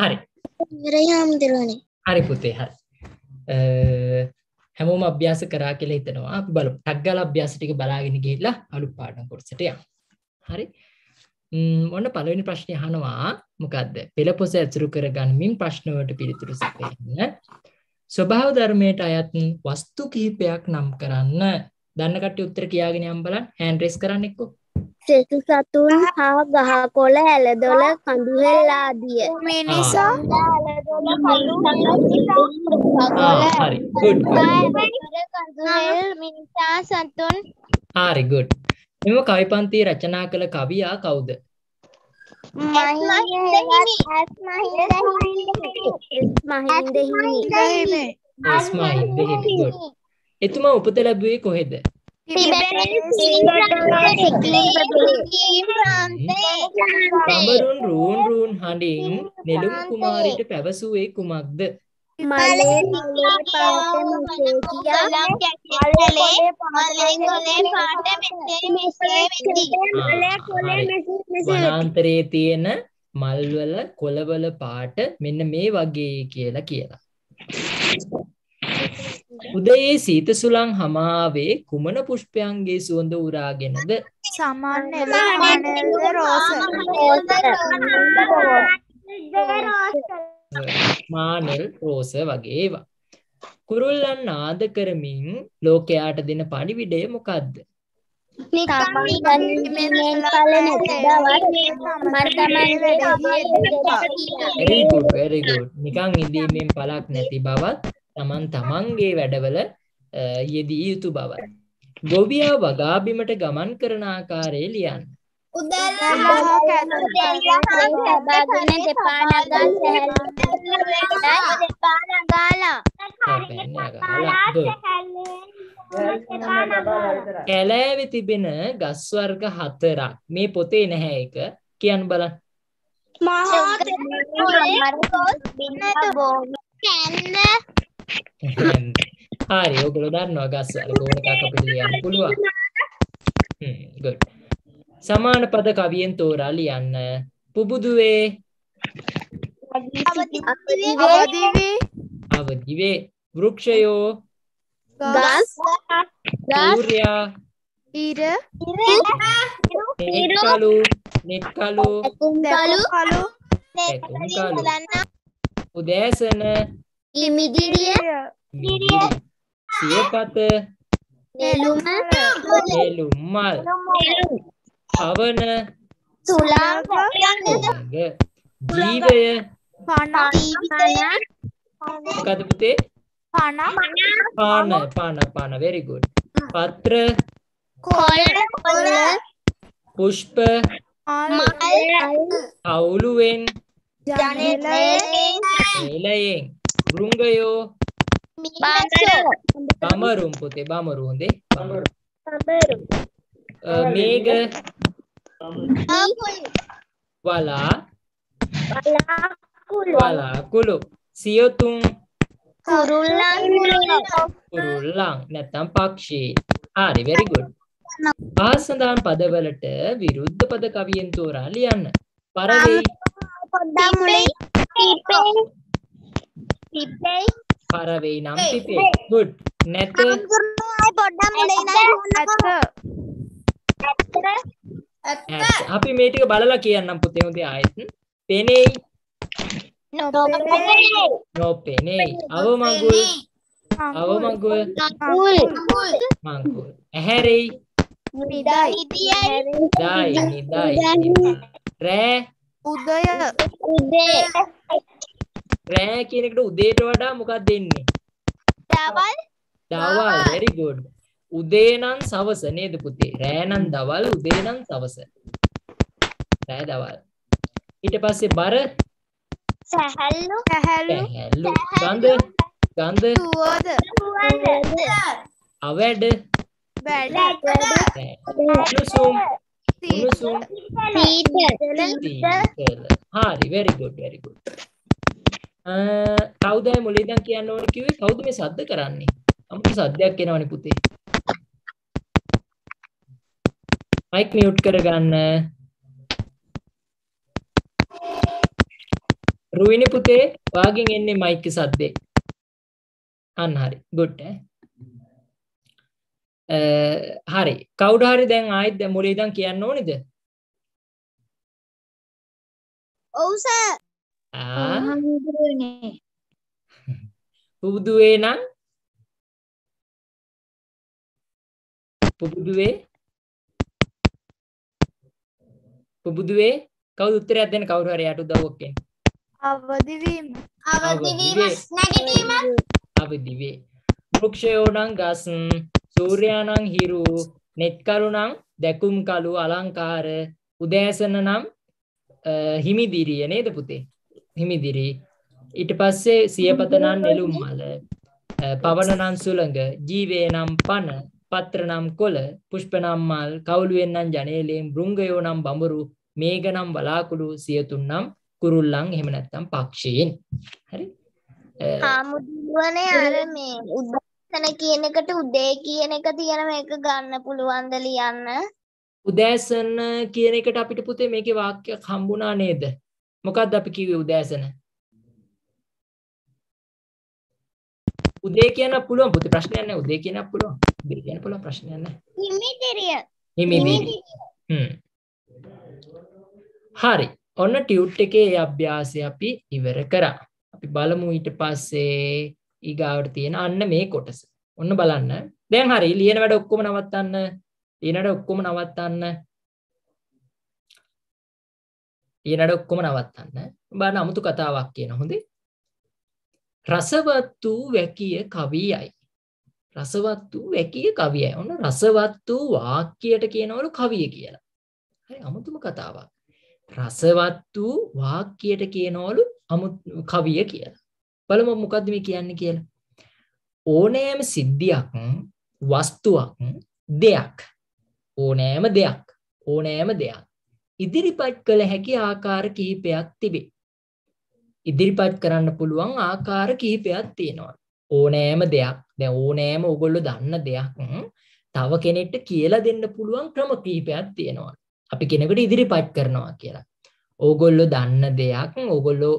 හරි හාමුදුරුවනේ හරි පුතේ හරි හැමෝම අභ්‍යාස කරා කියලා හිතනවා අපි බලු ටක්ගල අභ්‍යාස ටික බලාගෙන ගිහිල්ලා අලුත් පාඩම් කොටසට යමු. හරි. ඔන්න පළවෙනි ප්‍රශ්නේ අහනවා මොකද්ද? පෙළපොස ඇසුරු කරගනිමින් ප්‍රශ්නවලට පිළිතුරු සපයන්න. ස්වභාව ධර්මයට අයත් වස්තු කිහිපයක් නම් කරන්න. දන්න කට්ටිය උත්තර කියාගෙන යම් බලන්න. හෑන්ඩ් රේස් කරන්න එක්කෝ. සෙසු සතුන් හා ගහකොළ ඇලදොල කඳුහෙල් ආදිය. මේ නිසා හරි good මිනිසා සතුන් හරි good. මෙම කවි පන්ති රචනා කළ කවියා කවුද? මහින්ද හිමි. එතුමා උපත ලැබුවේ කොහෙද? බඹරුන් රූන් රූන් හඬින් නෙළුම් කුමාරිට පැවසුවේ කුමක්ද? මලේ මලේ පාට මෙසේ කියා මලේ මලේ පාට මෙසේ මෙසේ වෙති මලේ කොලේ මෙසේ මෙසේ වනාන්තරයේ තියෙන මල්වල කොළවල පාට මෙන්න මේ වගේ කියලා කියලා උදයේ සීත සුළං හමාවේ කුමන පුෂ්පයන්ගේ සුවඳ උරාගෙනද? සමන් එළවහනද රෝස. මානෙල් රෝස වගේ ඒවා. කුරුල්ලන් නාද කරමින් ලෝකයාට දෙන පණිවිඩය මොකද්ද? නිකන් ඉඳීමෙන් පලක් නැති බවත් තමන් තමන්ගේ වැඩවල යෙදී යුතු බවයි. ගොවියා වගාබිමට ගමන් කරන ආකාරයේ ලියන්න. කැලෑවෙ තිබෙන ගස් වර්ග හතරක් මේ පොතේ නැහැ එක කියන්න බලන්න. මහා කැන්ද හරි ඔයගොල්ලෝ දන්නවා ගස් වල ගෝණ එකක් අපිට ලියන්න පුළුවන්. හ්ම් good. සමාන පද කවියෙන් තෝරා ලියන්න. පුබුදුවේ අවදිවේ අවදිවේ වෘක්ෂයෝ ගස් සූර්යා ඉර නෙත්කලු නෙත්කලු නෙත්කලු උදෑසන ඉමිදිරිය සියපත නෙළුම නෙළුම්මල් අවන සුලංග ජීවය මොකද පුතේ පණ පණ පණ පණ very good පත්‍ර කොළ කොළ පුෂ්ප මල් අවුලුවෙන් ජනේලයෙන් වෘංගයෝ බමරුම් පුතේ බමරු හොඳේ බමරු මේග වලා වලා කුළු සියොතුන් කුරුල්ලන් නැත්තම් පක්ෂී හරි very good ආසඳාන් පදවලට විරුද්ධ පද කවියෙන් තෝරා ලියන්න පරවෙයි තිබ්බෙයි. පර වෙයි නම් තිබේ. good. නැත. අම්කුරුයි පොඩ්ඩක් මුලින් ඉඳන් අපි මේ ටික බලලා කියන්නම් පුතේ හොඳේ ආයෙත්. පෙනෙයි. නොපෙනෙයි. නොපෙනෙයි. අවමඟුල්. අවමඟුල්. මඟුල්. මඟුල්. ඇහැරෙයි. නිදායි. නිදායි. නිදායි. රෑ. උදය. උදේ. රෑ කියන එකට උදේට වඩා මොකක්ද දෙන්නේ? දවල්. දවල් very good. උදේ නම් සවස නේද පුතේ? රෑ නම් දවල් උදේ නම් සවස. රෑ දවල්. ඊට පස්සේ බර සැහැල්ලු සැහැල්ලු ගඳ ගඳ සුවඳ අවැඩ වැඩ උණුසුම් උණුසුම් සීතල හරි very good very good කවුද මුලින් ඉඳන් කියන්න ඕනේ කිව්වේ කවුද මේ සද්ද කරන්නේ? අමුතු සද්දයක් එනවනේ පුතේ. මයික් මියුට් කරගන්න. රුවිනි පුතේ වාගෙන් එන්නේ මයික් සද්දේ. අන්න හරි. good ඈ. හරි කවුඩ හරි දැන් ආයිත් මුලින් ඉඳන් කියන්න ඕනේද? ඔව් සර්. ආහාමුදුරනේ. පුබුදුවේ නම් පුබුදුවේ පුබුදුවේ කවුද උත්තරයක් දෙන්න කවුරු හරි යට උදව්වක් එන්න. අවදි වීම. අවදි වීම නැගිටීම. අවදි වේ. වෘක්ෂයෝ නම් ගස්, සූර්යයා නම් හිරු, නෙත්කරු නම් දැකුම් කළු අලංකාර, උදෑසන නම් හිමිදිරිය නේද පුතේ? හිමිදිරි ඊට පස්සේ සියපතනන් නෙළුම් මල පවනනන් සුළඟ ජීවේ නම් පන පත්‍රනම් කොළ පුෂ්පනම් මල් කවුළුවෙන්නම් ජනේලයෙන් බෘංගයෝ නම් බඹරු මේගනම් බලාකුළු සියතුන් නම් කුරුල්ලන් එහෙම නැත්තම් පක්ෂීන් හරි හාමුදුරුවනේ අර මේ උදෑසන කියන එකට උදේ කියන එක තියෙන මේක ගන්න පුළුවන්ද ලියන්න උදෑසන කියන එකට අපිට පුතේ මේකේ වාක්‍යයක් හම්බුණා නේද මොකක්ද අපි කිව්වේ උදෑසන? උදේ කියන්න පුළුවන් පුතේ ප්‍රශ්නයක් නැහැ උදේ කියන්න පුළුවන්. උදේ කියන්න පුළුවන් ප්‍රශ්නයක් නැහැ. හිමිදිරිය. හිමිදිරිය. හ්ම්. හරි. ඔන්න ටියුට් එකේ අභ්‍යාසය අපි ඉවර කරා. අපි බලමු ඊට පස්සේ ඊගාවට තියෙන අන්න මේ කොටස. ඔන්න බලන්න. දැන් හරි ලියන වැඩ ඔක්කොම නවත්තන්න. ලියන වැඩ ඔක්කොම නවත්තන්න. ඊනට ඔක්කොම නවත්තන්න බාන අමුතු කතාවක් කියන හොඳේ රසවත් වූ වැකිය කවියයි රසවත් වූ වැකිය කවියයි ඔන්න රසවත් වූ වාක්‍යයට කියනවලු කවිය කියලා හරි අමුතුම කතාවක් රසවත් වූ වාක්‍යයට කියනවලු අමු කවිය කියලා බලමු මොකද්ද මේ කියන්නේ කියලා ඕනෑම සිද්ධියක් වස්තුවක් දෙයක් ඕනෑම දෙයක් ඕනෑම දෙයක් ඉදිරිපත් කළ හැකි ආකාර කිහිපයක් තිබේ. ඉදිරිපත් කරන්න පුළුවන් ආකාර කිහිපයක් තියෙනවා. ඕනෑම දෙයක් දැ ඕනෑම ඔගොල්ලො දන්න දෙයක් තව කෙනෙක්ට කියලා දෙන්න පුළුවන් ක්‍රම කීපයක් තියෙනවා. අපි කෙනෙකට ඉදිරිපත් කරනවා කියලා. ඕගොල්ලො දන්න දෙයක් ඕගොල්ලෝ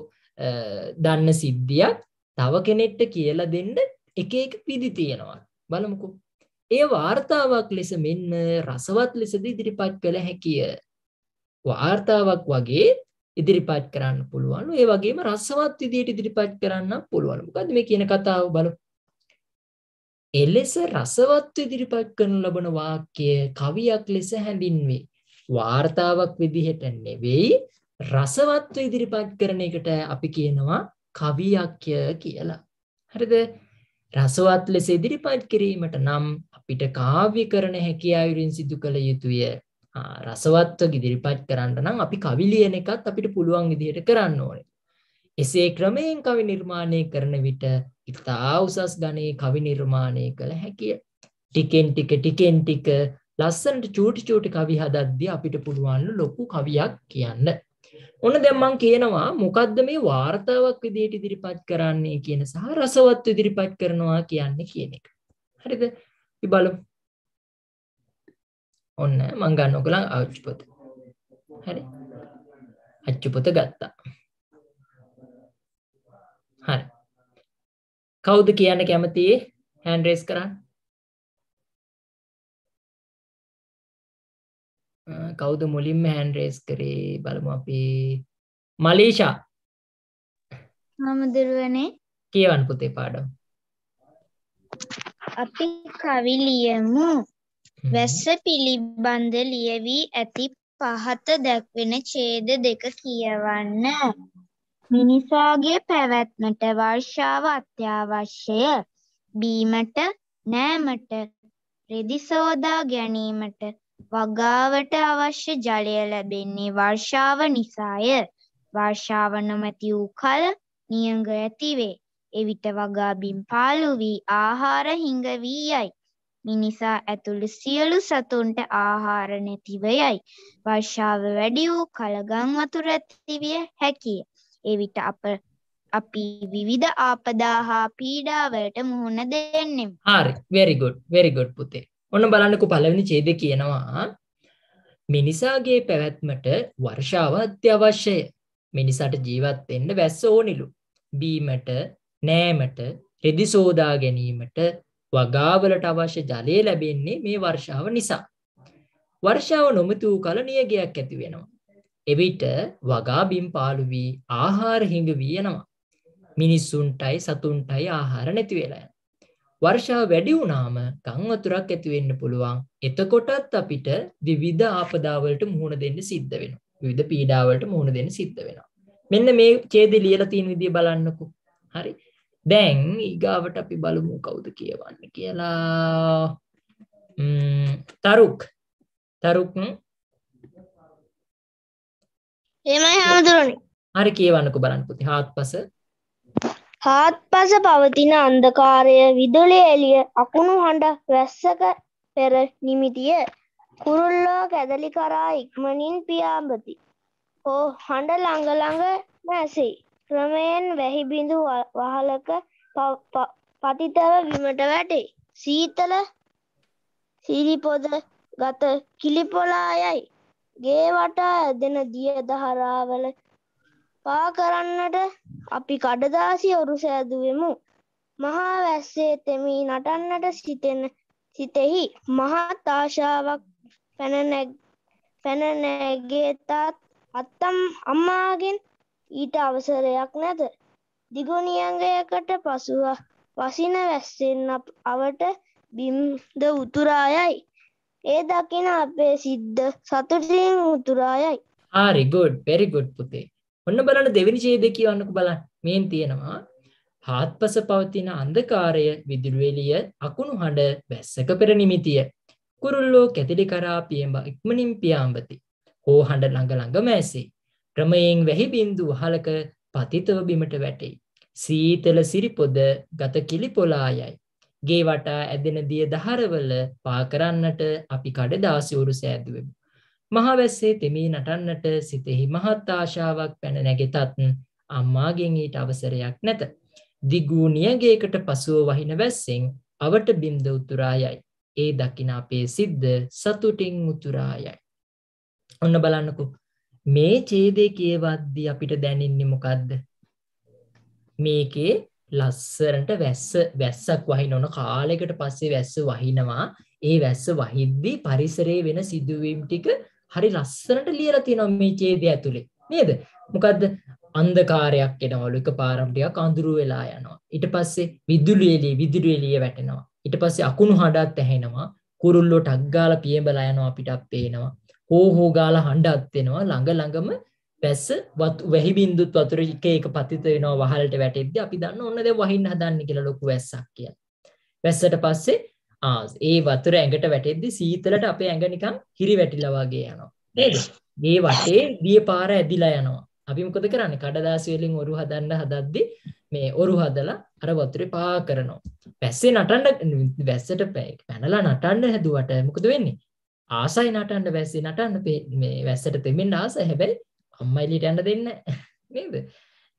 දන්න සිද්ධියක් තව කෙනෙක්ට කියලා දෙන්න එක එක පිදි තියෙනවා. බලමුකු. ඒ වාර්තාවක් ලෙස මෙන්න රසවත් ලෙසද ඉදිරිපත් කළ හැකිය. වාර්තාවක් වගේ ඉදිරිපත් කරන්න පුළුවන්. ඒ වගේම රසවත් විදියට ඉදිරිපත් කරන්න පුළුවන්. මොකද්ද මේ කියන කතාව බලමු. එලෙස රසවත් ඉදිරිපත් කරන ලබන වාක්‍ය කවියක් ලෙස හැඳින්වේ. වාර්තාවක් විදිහට නෙවෙයි රසවත්ව ඉදිරිපත් කරන එකට අපි කියනවා කවියක්ය කියලා. හරිද? රසවත් ලෙස ඉදිරිපත් කිරීමට නම් අපිට කාව්‍ය කරන හැකියාවරින් සිදු කළ යුතුය. රසවත්ව ඉදිරිපත් කරන්න නම් අපි කවි ලියන එකත් අපිට පුළුවන් විදියට කරන්න ඕනේ. එසේ ක්‍රමයෙන් කවි නිර්මාණය කරන විට ඉතා උසස් ගණයේ කවි නිර්මාණය කළ හැකිය. ටිකෙන් ටික ටිකෙන් ටික ලස්සනට චූටි චූටි කවි හදද්දී අපිට පුළුවන් ලොකු කවියක් කියන්න. ඔන්න දැන් මං කියනවා මොකද්ද මේ වාර්තාවක් විදියට ඉදිරිපත් කරන්නේ කියන සහ රසවත් ඉදිරිපත් කරනවා කියන්නේ කියන එක. හරිද? අපි බලමු. ඔන්න මං ගන්න ඔකළං අච්චුපොත හරි අච්චුපොත ගත්තා හරි කවුද කියන්න කැමතියේ හැන්ඩරේස් කරන්න කවුද මුලින්ම හැන්ඩරේස් කරේ බලමු අපි මලේෂා මම දුරුවනේ කියවන්න පුතේ පාඩම් අපි කවි ලියමු වැස්ස පිළිබඳ ලියවී ඇති පහත දැක්වෙන ඡේද දෙක කියවන්න. මිනිසාගේ පැවැත්මට වර්ෂාව අත්‍යවශ්‍යය. බීමට, නෑමට, රෙදි සෝදා ගැනීමට, වගාවට අවශ්‍ය ජලය ලැබෙන්නේ වර්ෂාව නිසාය. වර්ෂාව නොමැති වූ කල නියඟ ඇතිවේ. එවිට වගා බිම් පාළු වී ආහාර හිඟ වී යයි. මිනිසා ඇතුළු සියලු සතුන්ට ආහාර නැතිව යයි. වර්ෂාව වැඩි වූ කලගම් වතුර ඇතිවිය හැකිය. එවිට අප අපි විවිධ ආපදා හා පීඩාවලට මුහුණ දෙන්නෙම්. හරි වෙරිගොඩ් වෙරිගොඩ් පුතේ. ඔන්න බලන්නකු පළවෙනි චේද කියනවා මිනිසාගේ පැවැත්මට වර්ෂාව අත්‍යවශ්‍යය. මිනිසාට ජීවත් වෙන්න වැස්ස ඕනිලු. බීමට, නෑමට, රෙදි සෝදා ගැනීමට, වගාවලට අවශ්‍ය ජලය ලැබෙන්නේ මේ වර්ෂාව නිසා. වර්ෂාව නොමතු වූ කල නියගයක් ඇති වෙනවා. එවිට වගා බිම් පාළු වී ආහාර හිඟ වී යනවා. මිනිස්සුන්ටයි සතුන්ටයි ආහාර නැති වෙලා යනවා. වර්ෂාව වැඩි වුණාම ගම් වතුරක් ඇති වෙන්න පුළුවන්. එතකොටත් අපිට විවිධ ආපදාවලට මුහුණ දෙන්න සිද්ධ වෙනවා. විවිධ පීඩාවලට මුහුණ දෙන්න සිද්ධ වෙනවා. මෙන්න මේ ඡේදේ ලියලා තියෙන විදිය බලන්නකෝ. හරි. දැන් ඊගාවට අපි බලමු කවුද කියවන්න කියලා තරුක් තරුක් එමයි හාමුදුරුවනි හරි කියවන්නකු බලන්න පුති හාත් පස හාත් පස පවතින අන්දකාරය විදුලි එලිය අකුණු හඬ වැස්සක පෙර නිමිතිය කුරුල්ලෝ කැදලි කරා ඉක්මනින් පියාඹති ඕ හඬ ළඟ ළඟ නැසෙයි ක්‍රමයෙන් වැහි බිඳු වහලක පතිතව විමට වැටේ. සීතල සිරිපොද ගත කිලිපොලා යයි. ගේ වටා ඇදෙන දිය දහරාවල පා කරන්නට අපි කඩදාසි ඔරු සෑදුවෙමු. මහා වැස්සේ තෙමී නටන්නට සිතෙන සිතෙහි මහත් ආශාවක් පැන නැගෙතත් අත්තම් අම්මාගෙන් ඊට අවසරයක් නැත. දිගුණියංගයකට පසුව වසින වැස්සෙන් අවට බිම්ද උතුරායයි. ඒ දකින අපේ සිද්ධ සතුටින් උතුරායයි. ආරිගොඩ් පෙරිගොඩ් පුතේ ඔන්න බලන දෙවිනි ජේද කියවන්නක බලන්න මෙන් තියෙනවා හාත්පස පවතින අන්දකාරය විදුරුවෙලිය අකුණු හඬ බැස්සක පෙර නිමිතිය කුරුල්ලෝ කැතිලි කරා පියඹ ඉක්මනින් පියාම්බති හෝ හඬ ළඟ ළඟ මෑසේ ක්‍රමයෙන් වැහි බින්දු හලක පතිතව බිමට වැටෙයි. සීතල සිරිපොද ගත කිලි පොලායයි. ගේ වටා ඇදෙන දිය දහරවල පා කරන්නට අපි කඩ දාසිවුරු සෑදුවෙමු. මහවැස්සේ තෙමී නටන්නට සිතෙහි මහත් ආශාවක් පැන නැගෙතත් අම්මාගෙන් ඊට අවසරයක් නැත. දිගූ නියගේකට පසුව වහින වැස්සෙන් අවට බිම්ද උතුරායයි. ඒ දකින අපේ සිද්ධ සතුටින් උතුරායයි. ඔන්න බලන්නකු මේ ඡේදේ කියවද්දී අපිට දැනෙන්නේ මොකද්ද? මේකේ ලස්සරට වැස්ස වැස්සක් වහින ඕන කාලයකට පස්සේ වැස්ස වහිනවා. ඒ වැස්ස වහිද්දී පරිසරයේ වෙන සිදුවීම් ටික හරි ලස්සරට ලියලා තියෙනවා මේ ඡේදය ඇතුලේ. නේද? මොකද්ද? අන්ධකාරයක් එනවලු එක පාරම් ටිකක් අඳුරු වෙලා යනවා. ඊට පස්සේ විදුලි එළිය විදුලි එළිය වැටෙනවා. ඊට පස්සේ අකුණු හඬත් ඇහෙනවා. කුරුල්ලෝ ටක් ගාලා පියඹලා යනවා අපිටත් පේනවා. හෝ හෝ ගාලා හඬත් වෙනවා ළඟ ළඟම වැස්ස වැහි බින්දුත් වතුර එක එක පතිත වෙනවා වහලට වැටෙද්දී අපි දන්න ඔන්න දැන් වහින්න හදන්නේ කියලා ලොකු වැස්සක් කියලා. වැස්සට පස්සේ ආ ඒ වතුර ඇඟට වැටෙද්දී සීතලට අපේ ඇඟ නිකන් හිරි වැටිලා වගේ යනවා. නේද? මේ වටේ දිය පාර ඇදිලා යනවා. අපි මොකද කරන්නේ කඩදාසි වලින් ඔරු හදන්න හදද්දි මේ ඔරු හදලා අර වතුරේ පා කරනවා. වැස්සේ නටන්න වැස්සට පැනලා නටන්න හැදුවට මොකද වෙන්නේ? ආසයි නටන්න වැස්සේ නටන්න මේ වැස්සට තෙමෙන්න ආසයි හැබැයි අම්මා එළියට යන්න දෙන්නේ නේද?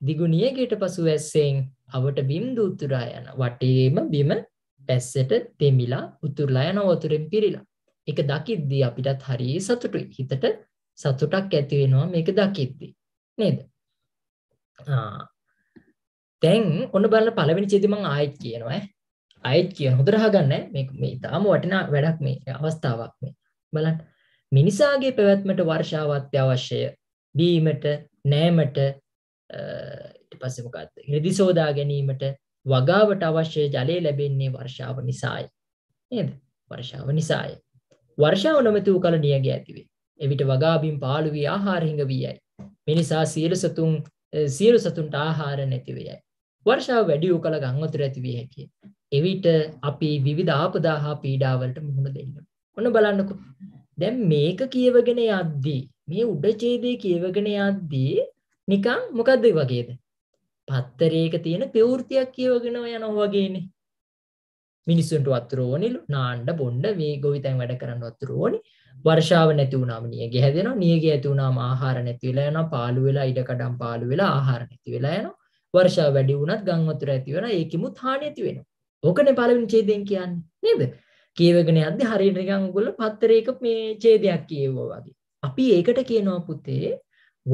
දිගුණියගේට පසු වැස්සෙන් අවට බිම් දුතුරා යන වටේම බිම වැස්සට තෙමිලා උතුරලා යන වතුරෙන් පිරීලා. ඒක දකිද්දී අපිටත් හරිය සතුටුයි. හිතට සතුටක් ඇති වෙනවා මේක දකිද්දී. නේද? ආ දැන් ඔන්න බලන්න පළවෙනි ඡේදෙ මම ආයෙත් කියනවා ඈ. ආයෙත් කියන හොඳට අහගන්න මේ මේ ඊටාම වටිනා වැඩක් මේ අවස්ථාවක් මේ. බලන්න මිනිසාගේ පැවැත්මට වර්ෂාව අත්‍යවශ්‍යය බීමට නෑමට ඊට පස්සේ මොකද්ද? හෙළදි සෝදා ගැනීමට වගාවට අවශ්‍ය ජලය ලැබෙන්නේ වර්ෂාව නිසායි. නේද? වර්ෂාව නිසායි. වර්ෂාව නොමැති වූ කල නියගය ඇතිවේ. එවිට වගාබින් පාළු වී ආහාර හිඟ වී යයි. මිනිසා සියලු සතුන් සියලු සතුන්ට ආහාර නැති වේ යයි. වර්ෂාව වැඩි වූ කල ගංගොතර ඇති විය හැකිය. එවිට අපි විවිධ ආපදා හා පීඩාවලට මුහුණ දෙන්නවා. ඔන්න බලන්නකෝ. දැන් මේක කියවගෙන යද්දී මේ උඩ ඡේදය කියවගෙන යද්දී නිකන් මොකද්ද වගේද? පත්තරේක තියෙන ප්‍රවෘතියක් කියවගෙන යනවා වගේනේ. මිනිස්සුන්ට වතුර ඕනිලු, නාන්න බොන්න මේ ගොවිතැන් වැඩ කරන්න වතුර ඕනි. වර්ෂාව නැති වුණාම නියගේ හැදෙනවා. නියගේ ඇති වුණාම ආහාර නැති වෙලා යනවා. පාළු වෙලා ඉඩ කඩම් පාළු වෙලා ආහාර නැති වෙලා යනවා. වර්ෂාව වැඩි වුණත් ගම් වතුර ඇති වෙනවා. ඒකෙමුත් හානි ඇති වෙනවා. ඕකනේ පළවෙනි ඡේදයෙන් කියන්නේ. නේද? කියවගෙන යද්දි හරියට නිකන් ඔයගොල්ලෝ පත්තරයක මේ ඡේදයක් කියවුවා වගේ. අපි ඒකට කියනවා පුතේ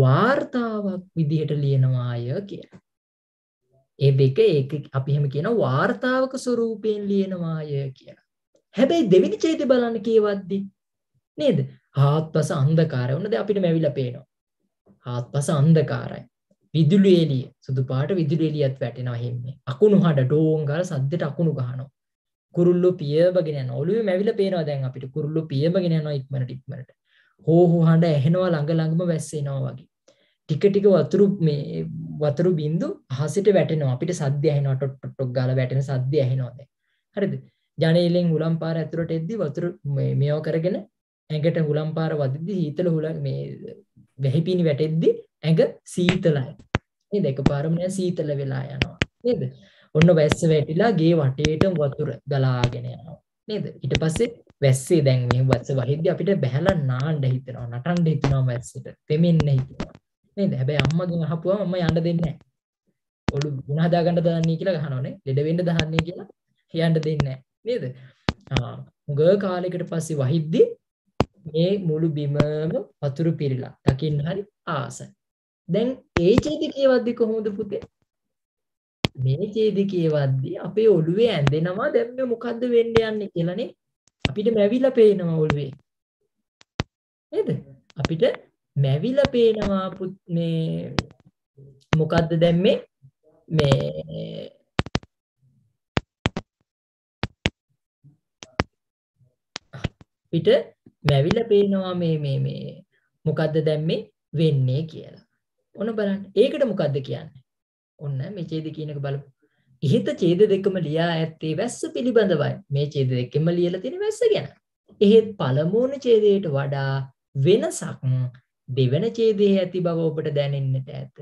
වාර්තාවක් විදිහට ලියනවාය කියලා. ඒ දෙක ඒක අපි එහෙම කියන වාර්තාවක ස්වරූපයෙන් ලියනවාය කියලා. හැබැයි දෙවෙනි ඡේදය බලන්න කියවද්දි නේද? ආත්පස අන්ධකාරය. ඔන්න දැන් අපිට මැවිලා පේනවා. ආත්පස අන්ධකාරයි. විදුලි එළිය සුදු පාට විදුලි එළියත් වැටෙනවා හින්නේ. අකුණු හඩ ඩෝං ගාලා සද්දෙට අකුණු ගහනවා. කුරුල්ලු පියබගෙන යන ඔළුවේ මැවිලා පේනවා දැන් අපිට කුරුල්ලු පියබගෙන යනවා ඉක්මනට ඉක්මනට. හෝහෝ හඬ ඇහෙනවා ළඟ ළඟම වැස්සෙනවා වගේ. ටික ටික වතුරු මේ වතුරු බින්දු අහසට වැටෙනවා. අපිට සද්ද ඇහෙනවා ටොට් ටොට් ගාලා වැටෙන සද්ද ඇහෙනවා දැන්. හරිද? ජනේලෙන් හුලම් පාර ඇතුළට එද්දි වතුර මේ මේව කරගෙන ඇඟට හුලම් පාර වදිද්දි සීතල හුල මේ වැහිපිනි වැටෙද්දි ඇඟ සීතලයි. නේද? එකපාරම නෑ සීතල වෙලා යනවා. නේද? ඔන්න වැස්ස වැටිලා ගේ වටේටම වතුර ගලාගෙන යනවා. නේද? ඊට පස්සේ වැස්සේ දැන් මේ වැස්ස වහින්දී අපිට බහැලා නාන්න හිතෙනවා, නටන්න හිතෙනවා වැස්සට, පෙමෙන්න හිතෙනවා. නේද? හැබැයි අම්මගෙන් අහපුවම අම්මා යන්න දෙන්නේ නැහැ. ඔළු ගුණ හදා ගන්න දාන්නේ කියලා ගහනවනේ. ලෙඩ වෙන්න දාන්නේ කියලා යන්න දෙන්නේ නැහැ. නේද? ආ, මුග කාලයකට පස්සේ වහිද්දී මේ මුළු බිමම වතුර පිරিলা. දකින්න හරි ආසයි. දැන් ඒ චේති කියවද්දි කොහොමද පුතේ? මේ ඡේදිකයවද්දී අපේ ඔළුවේ ඇඳෙනවා දැන් මේ මොකද්ද වෙන්න යන්නේ කියලානේ අපිට මැවිලා පේනවා ඔළුවේ නේද අපිට මැවිලා පේනවා පුත් මේ මොකද්ද දැන් මේ මේ අපිට මැවිලා පේනවා මේ මේ මේ මොකද්ද දැන් මේ වෙන්නේ කියලා ඔන්න බලන්න ඒකට මොකද්ද කියන්නේ ඔන්න මේ ඡේද කියනක බලමු. ඉහත ඡේද දෙකම ලියා ඇත්තේ වැස්ස පිළිබඳවයි. මේ ඡේද දෙකම ලියලා තියෙන වැස්ස ගැන. එහෙත් පළමුවන ඡේදයට වඩා වෙනසක් දෙවන ඡේදයේ ඇති බව ඔබට දැනෙන්නට ඇත.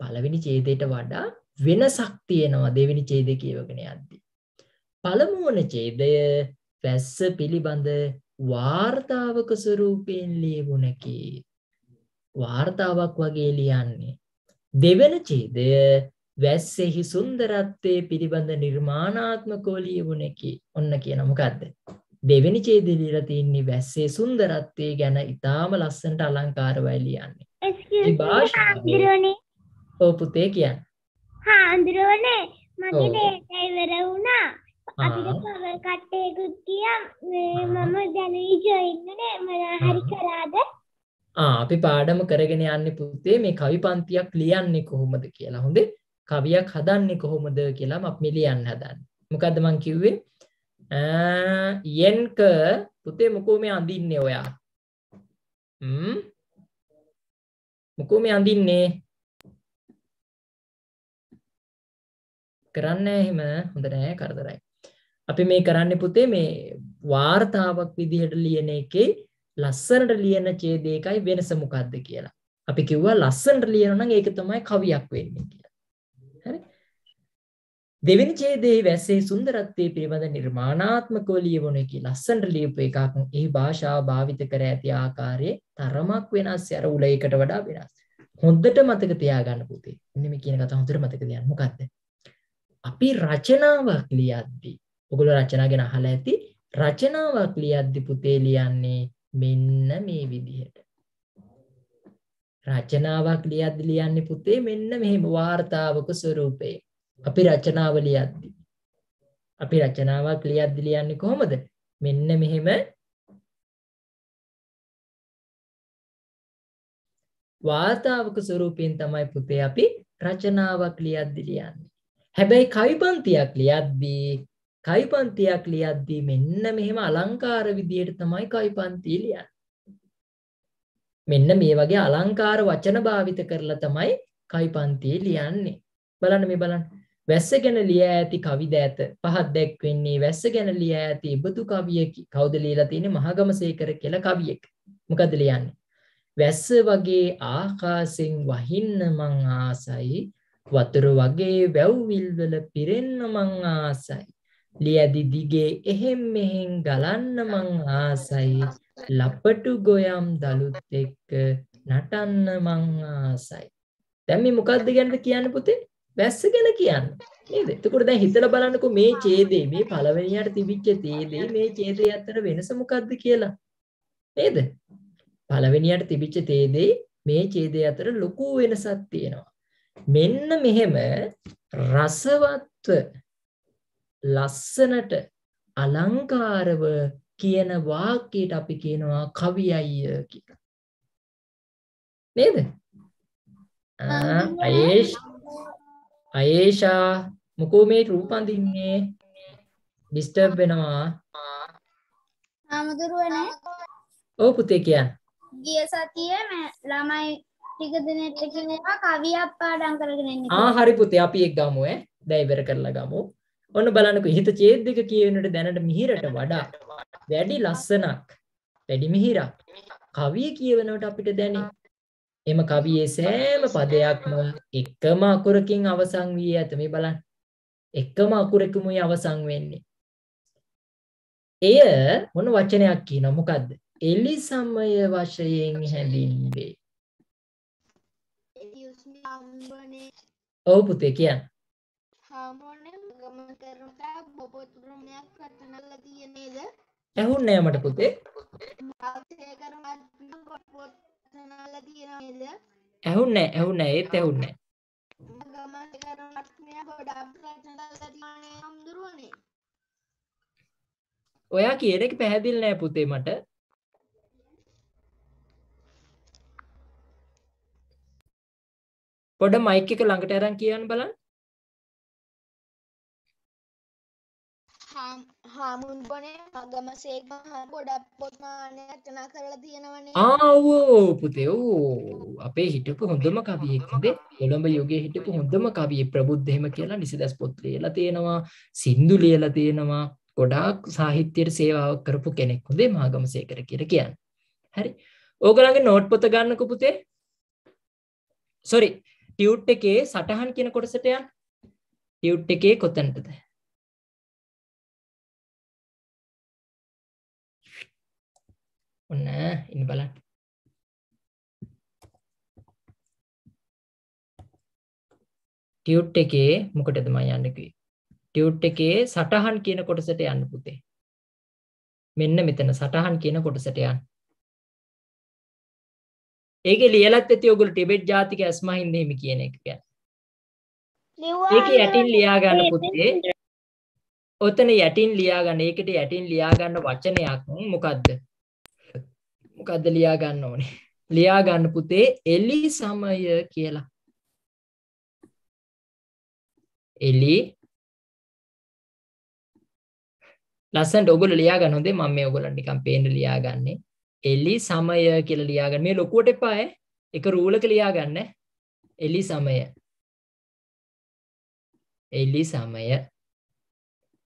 පළවෙනි ඡේදයට වඩා වෙනසක් තියෙනවා දෙවෙනි ඡේදය කියවගෙන යද්දී. පළමුවන ඡේදය වැස්ස පිළිබඳ වාර්තාවක ස්වරූපයෙන් ලියුණකි. වාර්තාවක් වගේ ලියන්නේ දෙවන ඡේදය වැස්සෙහි සුන්දරත්වයේ පිළිබඳ නිර්මාණාත්මකෝලිය වුණකි. ඔන්න කියන මොකද්ද? දෙවෙනි ඡේදය දීලා තින්නේ වැස්සේ සුන්දරත්වයේ ගැන ඉතාම ලස්සනට අලංකාරවයි ලියන්නේ. ඒ භාෂාවේ. ඔව් පුතේ කියන්න. හාඳුරෝනේ මගේ දේට ඉවර වුණා. අපිට කවර් කට්ටේකුත් ගියා. මම දැනුයි ජොයින් වුණේ. මම හරි කරාද? අපි පාඩම කරගෙන යන්න පුතේ මේ කවි පන්තියක් ලියන්නේ කොහොමද කියලා හොඳේ කවියක් හදන්නේ කොහොමද කියලා මක් මිලියන්න හදන්න මොකද මං කිව්වේ යෙන්ක පුතේ මොකෝ මේ අඳින්නේ ඔයා මොකෝ මේ අඳින්නේ කරන්න එහෙම හොඳ නෑ කරදරයි අපි මේ කරන්න පුතේ මේ වාර්තාවක් විදිහට ලියන එකේ ලස්සනට ලියන ඡේදයකයි වෙනස මොකද්ද කියලා. අපි කිව්වා ලස්සනට ලියනවා නම් ඒක තමයි කවියක් වෙන්නේ කියලා. හරි? දෙවෙනි ඡේදයේ වැසේ සුන්දරත්වයේ පිළිබඳ නිර්මාණාත්මකව ලියවුණේ කියලා ලස්සනට ලියපු එකක් ඒ භාෂාව භාවිත කර ඇති ආකාරයේ තරමක් වෙනස් අර උලයකට වඩා වෙනස්. හොඳට මතක තියාගන්න පුතේ. මෙන්න මේ කියන කතාව හොඳට මතක තියාගන්න. මොකද්ද? අපි රචනාවක් ලියද්දී ඔගොල්ලෝ රචනා ගැන අහලා ඇති රචනාවක් ලියද්දි පුතේ ලියන්නේ මෙන්න මේ විදිහට රචනාවක් ලියද්දි ලියන්නේ පුතේ මෙන්න මෙහෙම වාර්තාවක ස්වරූපේ. අපි රචනාව ලියද්දි. අපි රචනාවක් ලියද්දි ලියන්නේ කොහොමද? මෙන්න මෙහෙම වාර්තාවක ස්වරූපයෙන් තමයි පුතේ අපි රචනාවක් ලියද්දි ලියන්නේ. හැබැයි කවි පන්තියක් ලියද්දී කයිපන්තියක් ලියද්දී මෙන්න මෙහෙම අලංකාර විදියට තමයි කයිපන්ති ලියන්නේ. මෙන්න මේ වගේ අලංකාර වචන භාවිත කරලා තමයි කයිපන්ති ලියන්නේ. බලන්න මේ බලන්න. වැස්ස ගැන ලියා ඇති කවිද ඇත. පහත් දැක්වෙන්නේ වැස්ස ගැන ලියා ඇති ඉබතු කවියකි. කවුද ලියලා තියෙන්නේ මහගමසේකර කියලා කවියෙක්. මොකද ලියන්නේ? වැස්ස වගේ ආකාසෙන් වහින්න මං ආසයි. වතුර වගේ වැව්විල්වල පිරෙන්න මං ආසයි. ලියදි දිගේ එහෙම් මෙහෙන් ගලන්න මං ආසයි ලපටු ගොයම් දළුත් එක්ක නටන්න මං ආසයි දැන් මේ මොකක්ද ගැනද කියන්න පුතේ වැස්ස ගැන කියන්න නේද එතකොට දැන් හිතලා බලන්නකෝ මේ ඡේදේ මේ පළවෙනියට තිබිච්ච තේදේ මේ ඡේදේ අතර වෙනස මොකක්ද කියලා නේද පළවෙනියට තිබිච්ච තේදේ මේ ඡේදේ අතර ලොකු වෙනසක් තියෙනවා මෙන්න මෙහෙම රසවත්ව ලස්සනට අලංකාරව කියන වාක්‍යයට අපි කියනවා කවියයිය කියලා. නේද? අයේෂ් අයේෂා මොකෝ මේ රූපඳින්නේ ඩිස්ටර්බ් වෙනවා. ආමුදුරුවනේ. ඔව් පුතේ කියන්න. ගිය සතියේ ළමයි ටික දිනෙට කියනවා කවියක් පාඩම් කරගෙන ඉන්නේ. ආ හරි පුතේ අපි එක් ගමු ඈ. දැන් ඉවර කරලා ගමු. ඔන්න බලන්නකෝ හිත ඡේදයක කියවෙනට දැනට මිහිරට වඩා වැඩි ලස්සනක් වැඩි මිහිරක් කවිය කියවනට අපිට දැනේ. එම කවියේ සෑම පදයක්ම එකම අකුරකින් අවසන් වී ඇත මේ බලන්න. එකම අකුරකමයි අවසන් වෙන්නේ. එය මොන වචනයක් කියනවා මොකද්ද? එලි සමය වශයෙන් හැඳින්වේ. ඔව් පුතේ කියන්න. හාමෝ කරනතා බොබතුරමයක් රටනල්ල තියනේද ඇහුන්නෑ මට පුතේ ඇහුන්නෑ ඇහුන්න ඒත් ඇහුන්න ඔයා කියන එක පැහැදිල් නෑ පුතේ මට පොඩ මයික එක ළඟට අරන් කියන්න බලන්න හාමුන් බනේ හගම සේක ගොඩක් පොත්මානය කනා කරලා තියෙනවනේ ආවෝ පුතෙවෝ අපේ හිටපු හොඳම කවියෙක්දේ කොළඹ යුගේ හිටපු හොඳම කවිය ප්‍රබුද්ධහෙම කියලා නිසිදැස් පොත් ලියලා තියෙනවා සින්දු ලියලා තියෙනවා ගොඩාක් සාහිත්‍යයට සේවාව කරපු කෙනෙක් හොදේ මාගම සේකර කියර කියන්න හැරි ඕගලගේ නෝට් පොත ගන්නක පුතේ සොරි ටියුට් එකේ සටහන් කියන කොටසටයන් ටියුට් එකේ කොතැන්ටද ඔන්න ඉන්න බලන්න. ටියුට් එකේ මොකටද මම යන්න කිව්වේ? ටියුට් එකේ සටහන් කියන කොටසට යන්න පුතේ. මෙන්න මෙතන සටහන් කියන කොටසට යන්න. ඒකේ ලියලත් ඇති ඔයගොල්ලෝ ටිබෙට් ජාතික ඇස්මහින්ද හිමි කියන එක ගැන. ඒක යටින් ලියා ගන්න පුතේ. ඔතන යටින් ලියා ගන්න. ඒකට යටින් ලියා ගන්න වචනයක් මොකද්ද? මොකක්ද ලියා ගන්න ඕනේ ලියා ගන්න පුතේ එලි සමය කියලා එලි ලස්සන්ට ඔගොල්ලෝ ලියා ගන්න හොඳේ මම මේ ඔයගොල්ලන්ට නිකන් පේන්න ලියා ගන්නේ එලි සමය කියලා ලියා ගන්න මේ ලොකුවට එපා ඈ එක රූලක ලියා ගන්න එලි සමය එලි සමය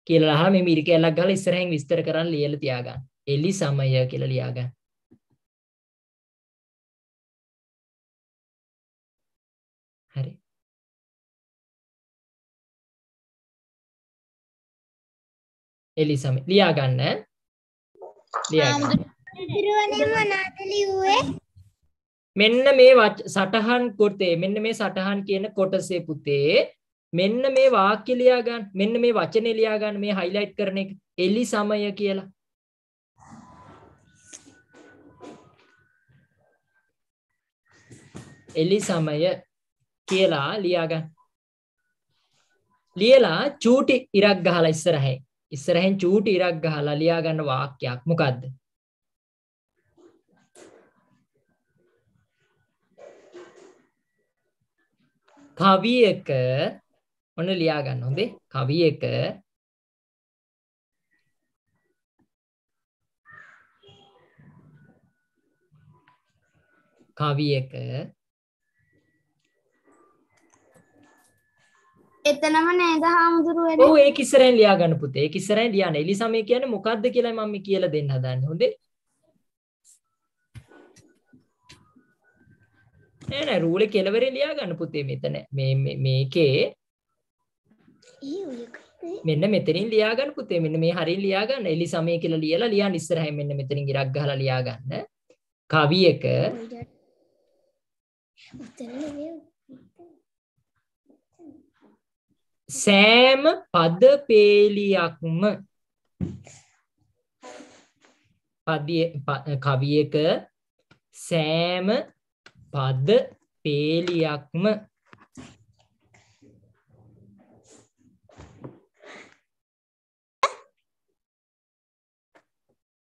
කියලා අහලා මේ මිරිකැලක් ගහලා ඉස්සරහින් විස්තර කරන් ලියලා තියාගන්න එලි සමය කියලා ලියාගන්න එලිසම ලියා ගන්න මෙන්න මේ සටහන් කොටේ මෙන්න මේ සටහන් කියන කොටසේ පුතේ මෙන්න මේ වාක්‍ය ලියා ගන්න මෙන්න මේ වචන ලියා ගන්න මේ හයිලයිට් කරන එක එලි සමය කියලා එලි සමය කියලා ලියා ගන්න ලියලා චූටි ඉරක් ගහලා ඉස්සරහේ ඉස්සරහෙන් චූටි ඉරක් ගහලා ලියා ගන්න වාක්‍යයක් මොකද්ද? කවියක ඔන්න ලියා ගන්න හොඳේ කවියක කවියක එතනම නේද හාමුදුරුවනේ. ඔව් ඒක ඉස්සරහින් ලියා ගන්න පුතේ. ඒක ඉස්සරහින් ලියන්න. එලිසා මේ කියන්නේ මොකද්ද කියලා මම මේ කියලා දෙන්න හදන්නේ. හොඳේ. නෑ නෑ රූල් එක කෙලවරේ ලියා ගන්න පුතේ මෙතන. මේ මේකේ මෙන්න මෙතනින් ලියා ගන්න පුතේ. මෙන්න මේ හරින් ලියා ගන්න. එලිසා මේ කියලා ලියලා ලියන්න ඉස්සරහින් මෙන්න මෙතනින් ඉරක් ගහලා ලියා ගන්න. කවියක සෑම පද පේලියක්ම කවියක සෑම පද පේලියක්ම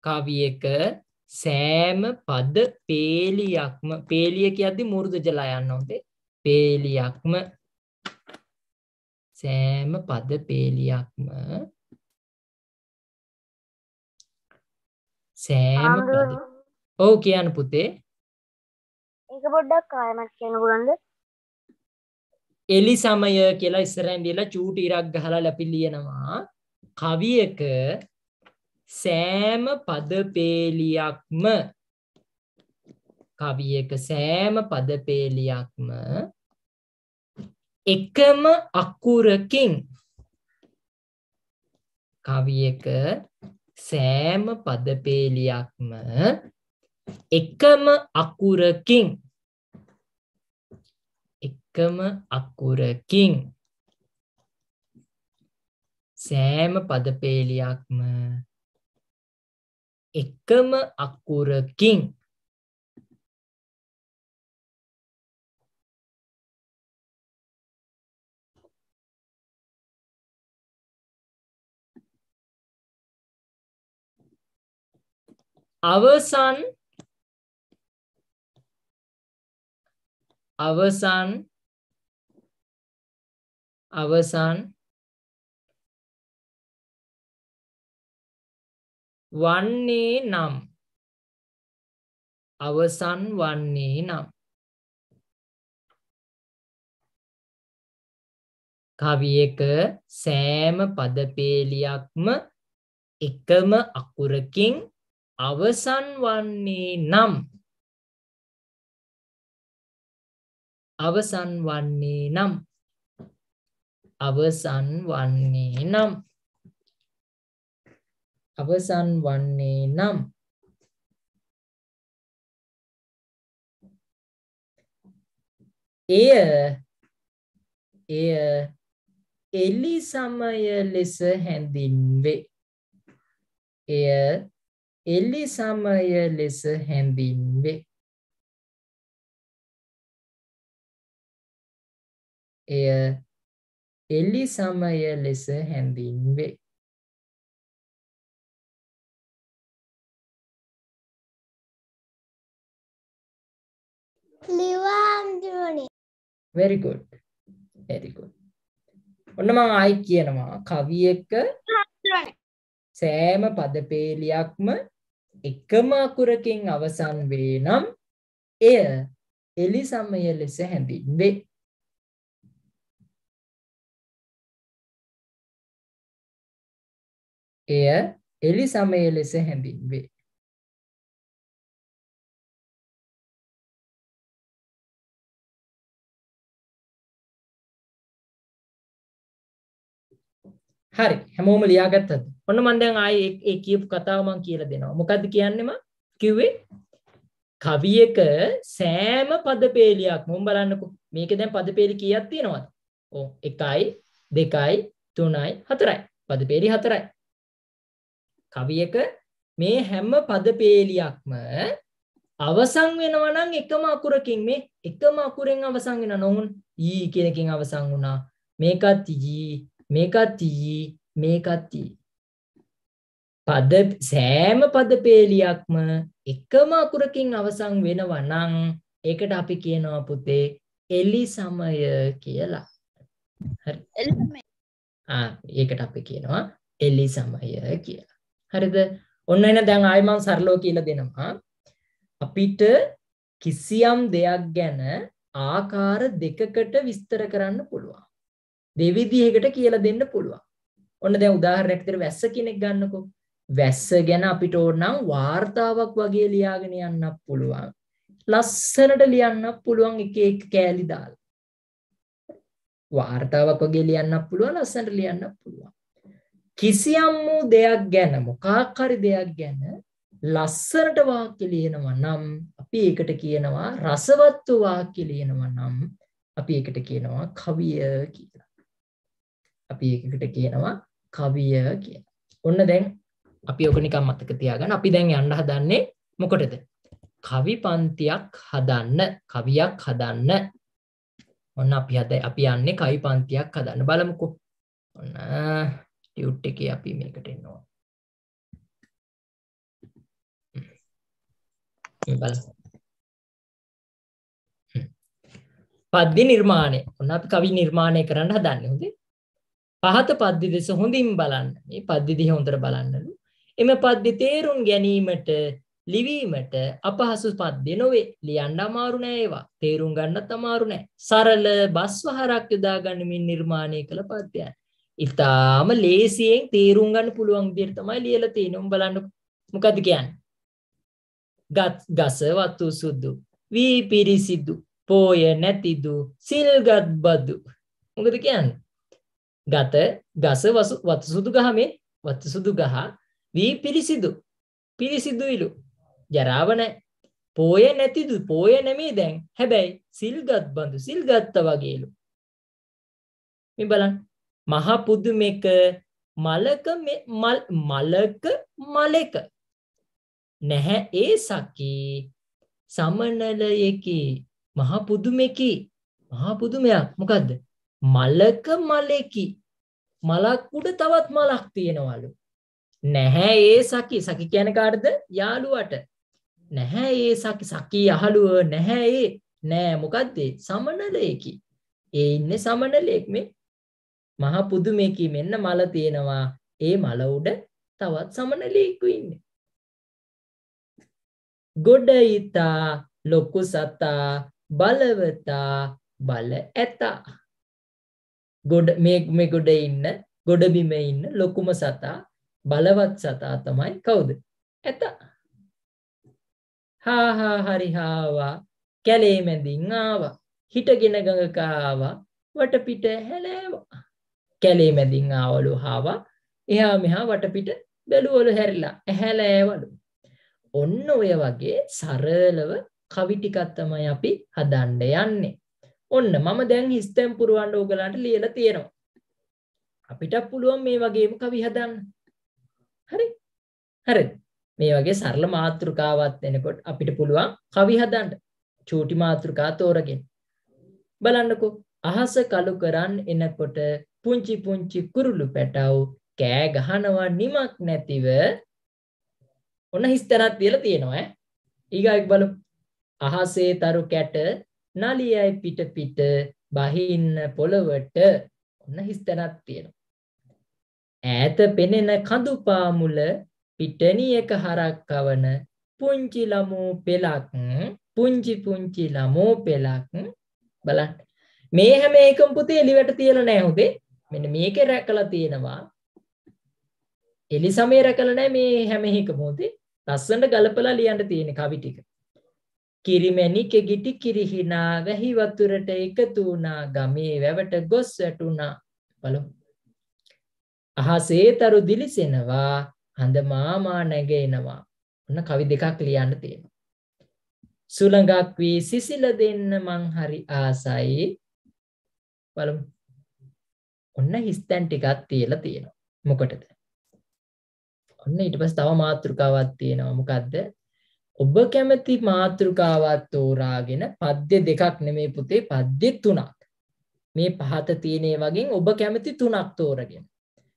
කවියක සෑම පද පේලියක්ම පේලිය කියද්දි මුරුදු ජලයන්න හොදේ පේලියක්ම සෑම පද පේලියක්ම සෑම ඔව් කියන්න පුතේ ඒක පොඩ්ඩක් ආයමත් කියන්න පුළුවන්ද එලි සමය කියලා ඉස්සරහින් දීලා චූටි ඉරක් ගහලා ලැපි ලියනවා කවියක සෑම පද පේලියක්ම කවියක සෑම පද පේලියක්ම එකම අකුරකින් කවියක සෑම පදපේලියක්ම එකම අකුරකින් එකම අකුරකින් සෑම පදපේලියක්ම එකම අකුරකින් අවසන් අවසන් අවසන් වන්නේ නම් අවසන් වන්නේ නම් කවියක සෑම පදපේලියක්ම එකම අකුරකින් අවසන් වන්නේ නම් අවසන් වන්නේ නම් අවසන් වන්නේ නම් අවසන් වන්නේ නම් එය එය එලි සමය ලෙස හැඳින්වේ එය එලි සමය ලෙස හැඳින්වේ. එය එලි සමය ලෙස හැඳින්වේ. ලිවාන්දුනි. very good very good ඔන්න මම ආයි කියනවා කවියක සෑම පදපේලියක්ම එකම අකුරකින් අවසන් වේ නම් එය එලි සමය ලෙස හැඳින්වේ. එය එලි සමය ලෙස හැඳින්වේ. හරි හැමෝම ලියාගත්තද ඔන්න මන් දැන් ආයේ ඒ කියපු කතාව මං කියලා දෙනවා මොකද්ද කියන්නේ මම කිව්වේ කවියක සෑම පදපේලියක් මොම් බලන්නකෝ මේක දැන් පදපේලි කීයක් තියෙනවද ඕ 1යි 2යි 3යි 4යි පදපේලි 4යි කවියක මේ හැම පදපේලියක්ම අවසන් වෙනවා නම් එකම අකුරකින් මේ එකම අකුරෙන් අවසන් වෙනවා නෝන් ඊ කියන එකෙන් අවසන් වුණා මේකත් ඊ මේකත් ඊ මේකත් ඊ පද සෑම පදපේලියක්ම එකම අකුරකින් අවසන් වෙනවා නම් ඒකට අපි කියනවා පුතේ එලි සමය කියලා. හරි. ආ ඒකට අපි කියනවා එලි සමය කියලා. හරිද? ඔන්න එන දැන් ආයෙ මම සරලව කියලා දෙනවා. අපිට කිසියම් දෙයක් ගැන ආකාර දෙකකට විස්තර කරන්න පුළුවන්. දෙවිදිහකට කියලා දෙන්න පුළුවන්. ඔන්න දැන් උදාහරණයක් විදිහට වැස්ස කෙනෙක් ගන්නකෝ. වැස්ස ගැන අපිට ඕනනම් වார்த்தාවක් වගේ ලියාගෙන යන්නත් පුළුවන්. ලස්සනට ලියන්නත් පුළුවන් එක එක කෑලි දාලා. වார்த்தාවක් වගේ ලියන්නත් පුළුවන් ලස්සනට ලියන්නත් පුළුවන්. කිසියම් වූ දෙයක් ගැන මොකක් හරි දෙයක් ගැන ලස්සනට වාක්‍ය ලියනවා නම් අපි ඒකට කියනවා රසවත් වූ වාක්‍ය ලියනවා නම් අපි ඒකට කියනවා කවිය කියලා. අපි ඒකට කියනවා කවිය කිය ඔන්න දැන් අපි ඕකනිකම් මතක තියාගන්න අපි දැන් යන්න හදන්නේ මොකටද කවි පන්තියක් හදන්න කවියක් හදන්න ඔන්න අපි හද අපි යන්නේ කවි පන්තියක් හදන්න බලමුකු ඔන්න ටියුට් එක අපි මේකට එන්නවා බල පද්දි නිර්මාණය ඔන්න අපි කවි නිර්මාණය කරන්න හදන්න හොදේ පහත පද්දි දෙස හොඳින් බලන්න. මේ පද්දි දිහා හොඳට බලන්නලු. එම පද්දි තේරුම් ගැනීමට ලිවීමට අපහසු පද්‍ය නොවේ. ලියන්න අමාරු නෑ ඒවා. තේරුම් ගන්නත් අමාරු නෑ. සරල බස්වහරක් යොදා ගනිමින් නිර්මාණය කළ පද්‍යයන්. ඉතාම ලේසියෙන් තේරුම් ගන්න පුළුවන් විදිහට තමයි ලියලා තියෙන්නේ. උඹ බලන්න මොකද්ද කියන්නේ? ගත් ගස වතු සුදු වී පිරිසිදු පෝය නැතිදු සිල්ගත් බදු මොකද කියන්නේ ගත ගස වතු සුදු ගහ මෙන් වතු සුදු ගහ වී පිරිසිදු පිරිසිදුයිලු ජරාව නැහැ පෝය නැතිදු පෝය නෙමේ දැන් හැබැයි සිල්ගත් බඳු සිල්ගත්ත වගේලු මේ බලන්න මහ පුදුමෙක මලක මල් මලක මලක නැහැ ඒ සකි සමනලයකි මහ පුදුමෙකි මහ පුදුමයක් මොකද්ද මලක මලෙකි මලක් උඩ තවත් මලක් තියෙනවලු නැහැ ඒ සකි සකි කියන කාටද යාළුවට නැහැ ඒ සකි සකී අහලුව නැහැ ඒ නෑ මොකද්ද සමනලයකි ඒ ඉන්නේ සමනලයෙක් මේ මහ පුදුමේකි මෙන්න මල තියෙනවා ඒ මල උඩ තවත් සමනලයෙකු ඉන්නේ ගොඩයිතා ලොකු සතා බලවතා බල ඇතා ගොඩ මේ මේ ගොඩ ඉන්න ගොඩ බිමේ ඉන්න ලොකුම සතා බලවත් සතා තමයි කවුද? ඇත. හා හා හරි හාවා කැලේ මැදින් ආවා හිටගෙන ගඟක ආවා වටපිට හැලෑවා කැලේ මැදින් ආවලු හාවා එහා මෙහා වටපිට බැලුවලු හැරිලා ඇහැලෑවලු ඔන්න ඔය වගේ සරලව කවි ටිකක් තමයි අපි හදන්න යන්නේ ඔන්න මම දැන් හිස්තැම් පුරුවන්ඩ ඕගලන්ට ලියල තියෙනවා. අපිට පුළුවන් මේ වගේම කවි හදන්න. හරි හරි මේ වගේ සරල මාතෘකාවත් එනකොට අපිට පුළුවන් කවි හදන්න චූටි මාතෘකා තෝරගෙන්. බලන්නකු අහස කළු කරන්න එනකොට පුංචි පුංචි කුරුලු පැටව් කෑ ගහනවා නිමක් නැතිව ඔන්න හිස්තැනත් තියල තියෙනවා ඊගයක් බලු අහසේ තරු කැට නලියයි පිට පිට බහින්න පොළවට ඔන්න හිස්තැනක් තියෙනවා. ඈත පෙනෙන කඳුපාමුල පිටනියක හරක් කවන පුංචි ළමෝ පෙලක් පුංචි පුංචි ළමෝ පෙලක් බලන්න. මේ හැම එකම පුතේ එලිවට තියලා නෑ හොදේ. මෙන්න මේකේ රැකලා තියෙනවා. එලි සමේ රැකලා නෑ මේ හැම එකම හොදේ. ලස්සනට ගලපලා ලියන්න තියෙන කවි ටික. කිරිමැණික ගිටි කිරිහිනා වැහි වතුරට එකතු වුණා ගමේ වැවට ගොස් වැටුණා බලමු අහසේතරු දිලිසෙනවා හඳ මාමා නැගෙනවා ඔන්න කවි දෙකක් ලියන්න තියෙනවා සුළඟක් වී සිසිල දෙන්න මං හරි ආසයි බලමු ඔන්න හිස්තැන් ටිකක් තියලා තියෙනවා මොකටද ඔන්න ඊට පස්සේ තව මාතෘකාවක් තියෙනවා මොකද්ද ඔබ කැමති මාතෘකාවත් තෝරාගෙන පද්‍ය දෙකක් නෙමේ පුතේ පද්‍ය තුනක්. මේ පහත තියෙනේ වගේ ඔබ කැමති තුනක් තෝරගෙන.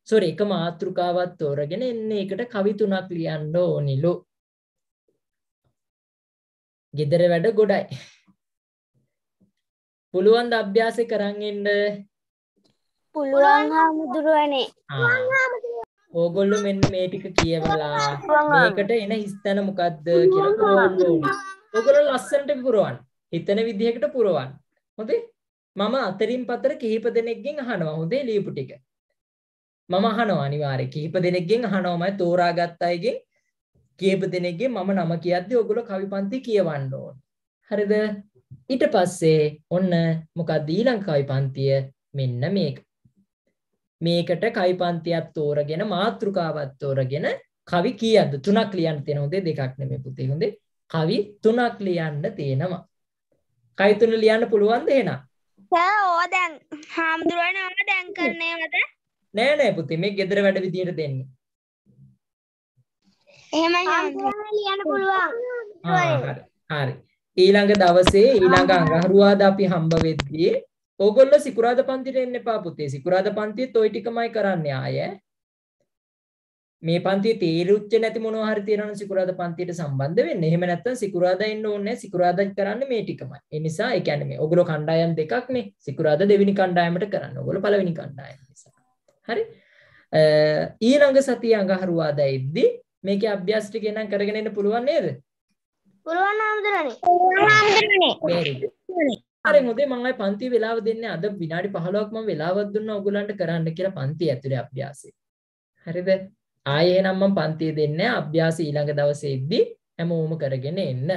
සොරි එක මාතෘකාවත් තෝරගෙන එන්නේ එකට කවි තුනක් ලියන්න ඕනිලු. ගෙදර වැඩ ගොඩයි. පුළුවන් ද අභ්‍යාසය කරන් එන්න? පුළුවන් හාමුදුරුවනේ. ඕගොල්ලො මෙන්න මේ ටික කියවලා මේකට එන හිස්තැන මොකක්ද කියලා පුරවන්න ඕනේ. ඔගොල්ලෝ ලස්සනට පුරවන්න. හිතන විදිහකට පුරවන්න. හොඳේ? මම අතරින් පතර කිහිප දෙනෙක්ගෙන් අහනවා. හොඳේ ලියපු ටික. මම අහනවා අනිවාර්යයෙන්. කිහිප දෙනෙක්ගෙන් අහනවා මම තෝරාගත් අයගෙන් කිහිප දෙනෙක්ගෙන් මම නම කියද්දි ඔගොල්ලෝ කවි පන්ති කියවන්න ඕනේ. හරිද? ඊට පස්සේ ඔන්න මොකක්ද ඊළඟ කවි පන්තිය? මෙන්න මේක. මේකට කයිපන්තියක් තෝරගෙන මාතෘකාවක් තෝරගෙන කවි කීයද තුනක් ලියන්න තියෙන හොඳේ දෙකක් නෙමෙයි පුතේ හොඳේ කවි තුනක් ලියන්න තියෙනවා කවි තුන ලියන්න පුළුවන්ද එහෙනම් සර් ඕවා දැන් හාමුදුරනේ ඕවා දැන් කරන්නේ වද නෑ නෑ පුතේ මේ ගෙදර වැඩ විදියට දෙන්නේ එහෙමයි හාමුදුරනේ ලියන්න පුළුවන් හරි ඊළඟ දවසේ ඊළඟ අඟහරුවාදා අපි හම්බ වෙද්දී ඕගොල්ල සිකුරාද පන්තිට එන්න එපා පුතේ සිකුරාද පන්තිත් ඔය ටිකමයි කරන්න ආය මේ පන්ති තේරුච්ච නැති මොනවා හරි තියෙනවා සිකුරාද පන්තියට සම්බන්ධ වෙන්න. එහෙම නැත්නම් සිකුරාදා එන්න ඕනේ සිකුරාදා කරන්න මේ ටිකමයි. ඒ නිසා ඒ කියන්නේ මේ ඔගොල්ලෝ කණ්ඩායම් දෙකක් නේ. සිකුරාදා දෙවෙනි කණ්ඩායමට කරන්න. ඔගොල්ලෝ පළවෙනි කණ්ඩායම නිසා. හරි? ඊළඟ සතිය අඟහරුවාදා එද්දි මේකේ අභ්‍යාස ටික එනම් කරගෙන එන්න පුළුවන් නේද? පුළුවන් ආමතරනේ. පුළුවන් ආමතරනේ. අර මුදේ මංයි පන්ති වෙලාව දෙන්න අද විනාඩි පහලුවක්ම වෙලාවත් දුන්න ඔගුලන්ට කරන්න කියලා පන්ති ඇතුළේ අභ්‍යාසය හරිද ආයේ නම්ම පන්තිය දෙන්න අභ්‍යාස ඊළඟ දවසේද්දී හැමෝම කරගෙන එන්න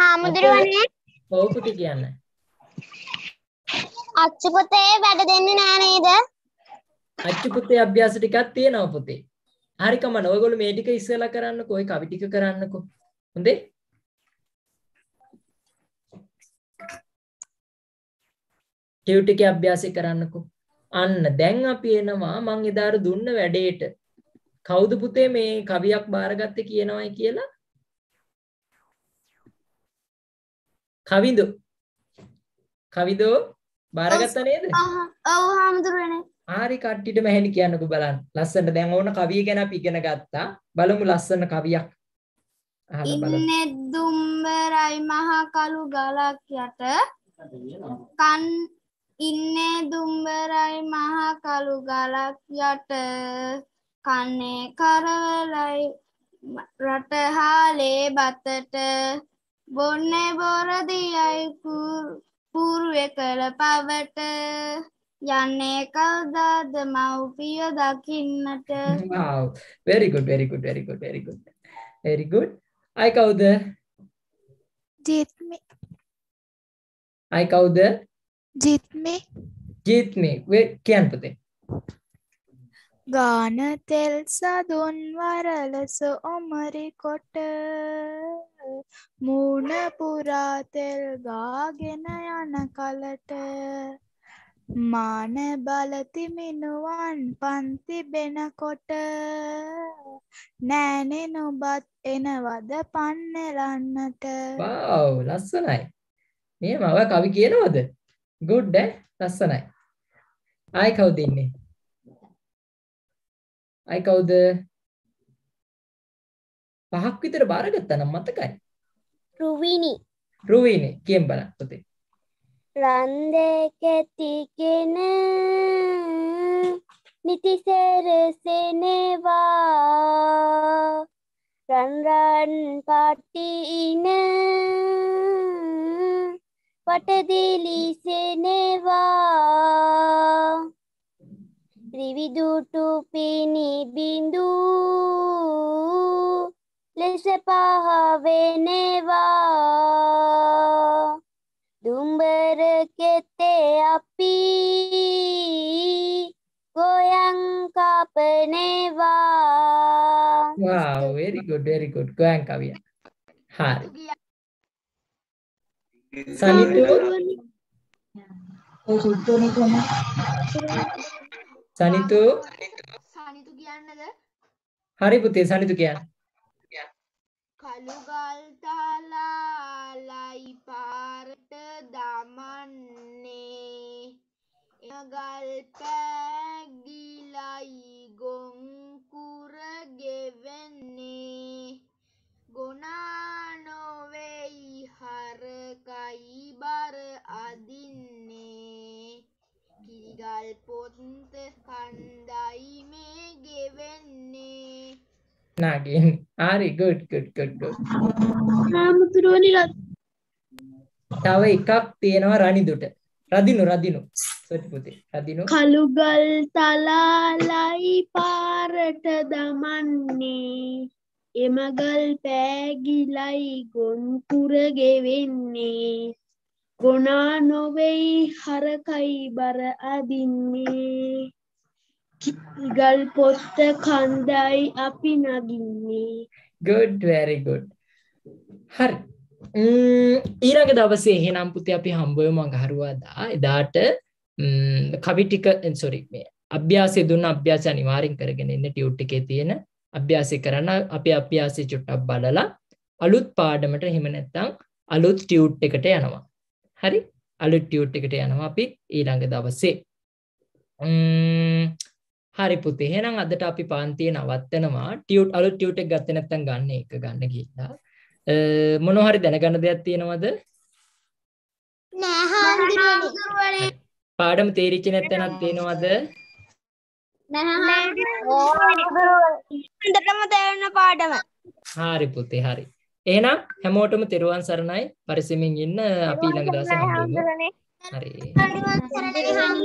හාමුදුරුවන්නේ ඕකුටි කියන්න අච්චපොතේ වැඩ දෙන්න නෑනේද අච්චපුතේ අභ්‍යාස ටිකත් තියෙනව පොතේ හරිකමන ඔයගොල්ලෝ මේ ටික ඉස්සෙල්ලා කරන්නකෝ ඔය කවි ටික කරන්නකෝ හොඳේ ටියව් ටික අභ්‍යාසය කරන්නකෝ. අන්න දැන් අපි එනවා මං එදාර දුන්න වැඩේට. කවුද පුතේ මේ කවියක් බාරගත්තේ කියනවයි කියලා? කවිඳු. කවිදෝ බාරගත්ත නේද? ඔව් හාමුදුරනේ. ආරි කට්ටිට මැහෙනි කියන්නකෝ බලන්න. ලස්සන දැන් ඕන කවිය ගැන අපි ඉගෙන ගත්තා. බලමු ලස්සන කවියක්. ඉන්නේ දුම්බරයි මහ කළු ගලක් යට කන් ඉන්නේ දුම්බරයි මහ කළු ගලක් යට කන්නේ කරවලයි රටහාලේ බතට බොන්නේ බොරදියයි පූර්ුවේ කළ පවට යන්නේ කවදාද මව්පිය දකින්නට very good very good very good very good very good අය කවුද අය කවුද ජිත්මේ ජීත්මී කියන් පුතේ ගාන තෙල් සදුන් වරලස ඔමරි කොට මූුණ පුරා තෙල් ගාගෙන යන කලට මාන බලති මිනුවන් පන්ති බෙනකොට නෑනෙ නොබත් එනවද පන්නෙලන්නට ලස්සනයි මේ මව කවි කියනවද ගුඩ් eh? ලස්සනයි ආයි කවුද ඉන්නේ ආයි කවුද පහක් විතර බාරගත්තා නම් මතකයි රුවිනි රුවිනි කියන් බලන්න පුතේ රන් දෙකතිගෙන නිතිසරසෙනවා රන් රන් පාටින වටදිලි සෙනවා රිවිදුටු පිනි බිඳු ලෙස පහවෙනවා දුම්බර කෙතේ අපි ගොයන් කපනවා wow very good very good ගොයන් කවිය හරි සනිතු සනිතු කියන්නද? හරි පුතේ සනිතු කියන්න. කළු ගල් තලාලයි පාරට දමන්නේ ගල් පැගිලයි ගොංකුර ගෙවන්නේ ගොනා නොවෙයි හරකයි බර අදින්නේ කිරිගල් පොත්ත කන්දයි මේ ගෙවෙන්නේ නගින් ආරි ගුඩ් ගුඩ් ගුඩ් ගුඩ් හාමුදුරුවනි තව එකක් තියෙනවා රනිදුට රදිනු රදිනු සොට්පුතේ රදිනු කළුගල් තලාලයි පාරට දමන්නේ එමගල් පෑගිලයි ගොන්තුර ගෙවෙන්නේ ගොනා නොවෙයි හරකයි බර අදින්නේ ගල් පොත්ත කන්දයි අපි නගින්නේ good very good හරි ඊරග දවසේ හෙනම් පුති අපි හම්බුවම ගහරුවාදා එදාට කවිටික එන්සොරික් මේ අභ්‍යාසය දුන්න අභ්‍යාස අනිවාරෙන් කරගෙන එන්න ටියුට් එකේ තියෙන අභ්‍යාසය කරන්න අපි අභ්‍යාසය චුට්ටක් බලලා අලුත් පාඩමට හෙමනැත්තං අලුත් ටියුට් එකට යනවා හරි අලුත් ටියුට් එකට යනවා අපි ඊළඟ දවස්සේ හරි පුතේ හෙනම් අදට අපි පාන්තිය නවත්තනවා ටියුට් අලු ටියුට් එක ගත්ත නැත්තම් ගන්න එක ගන්න කියලා මොනොහරි දැනගන්න දෙයක් තියෙනවද පාඩම තේරිච්ච නැත්තනක් තියෙනවද හොඳටම තේරෙන පාඩම. හරි පුතේ හරි. එහෙනම් හැමෝටම තෙරුවන් සරණයි. පරිස්සමින් ඉන්න අපි ඊළඟ දවසේ හම්බුමු. හරි. තෙරුවන් සරණයි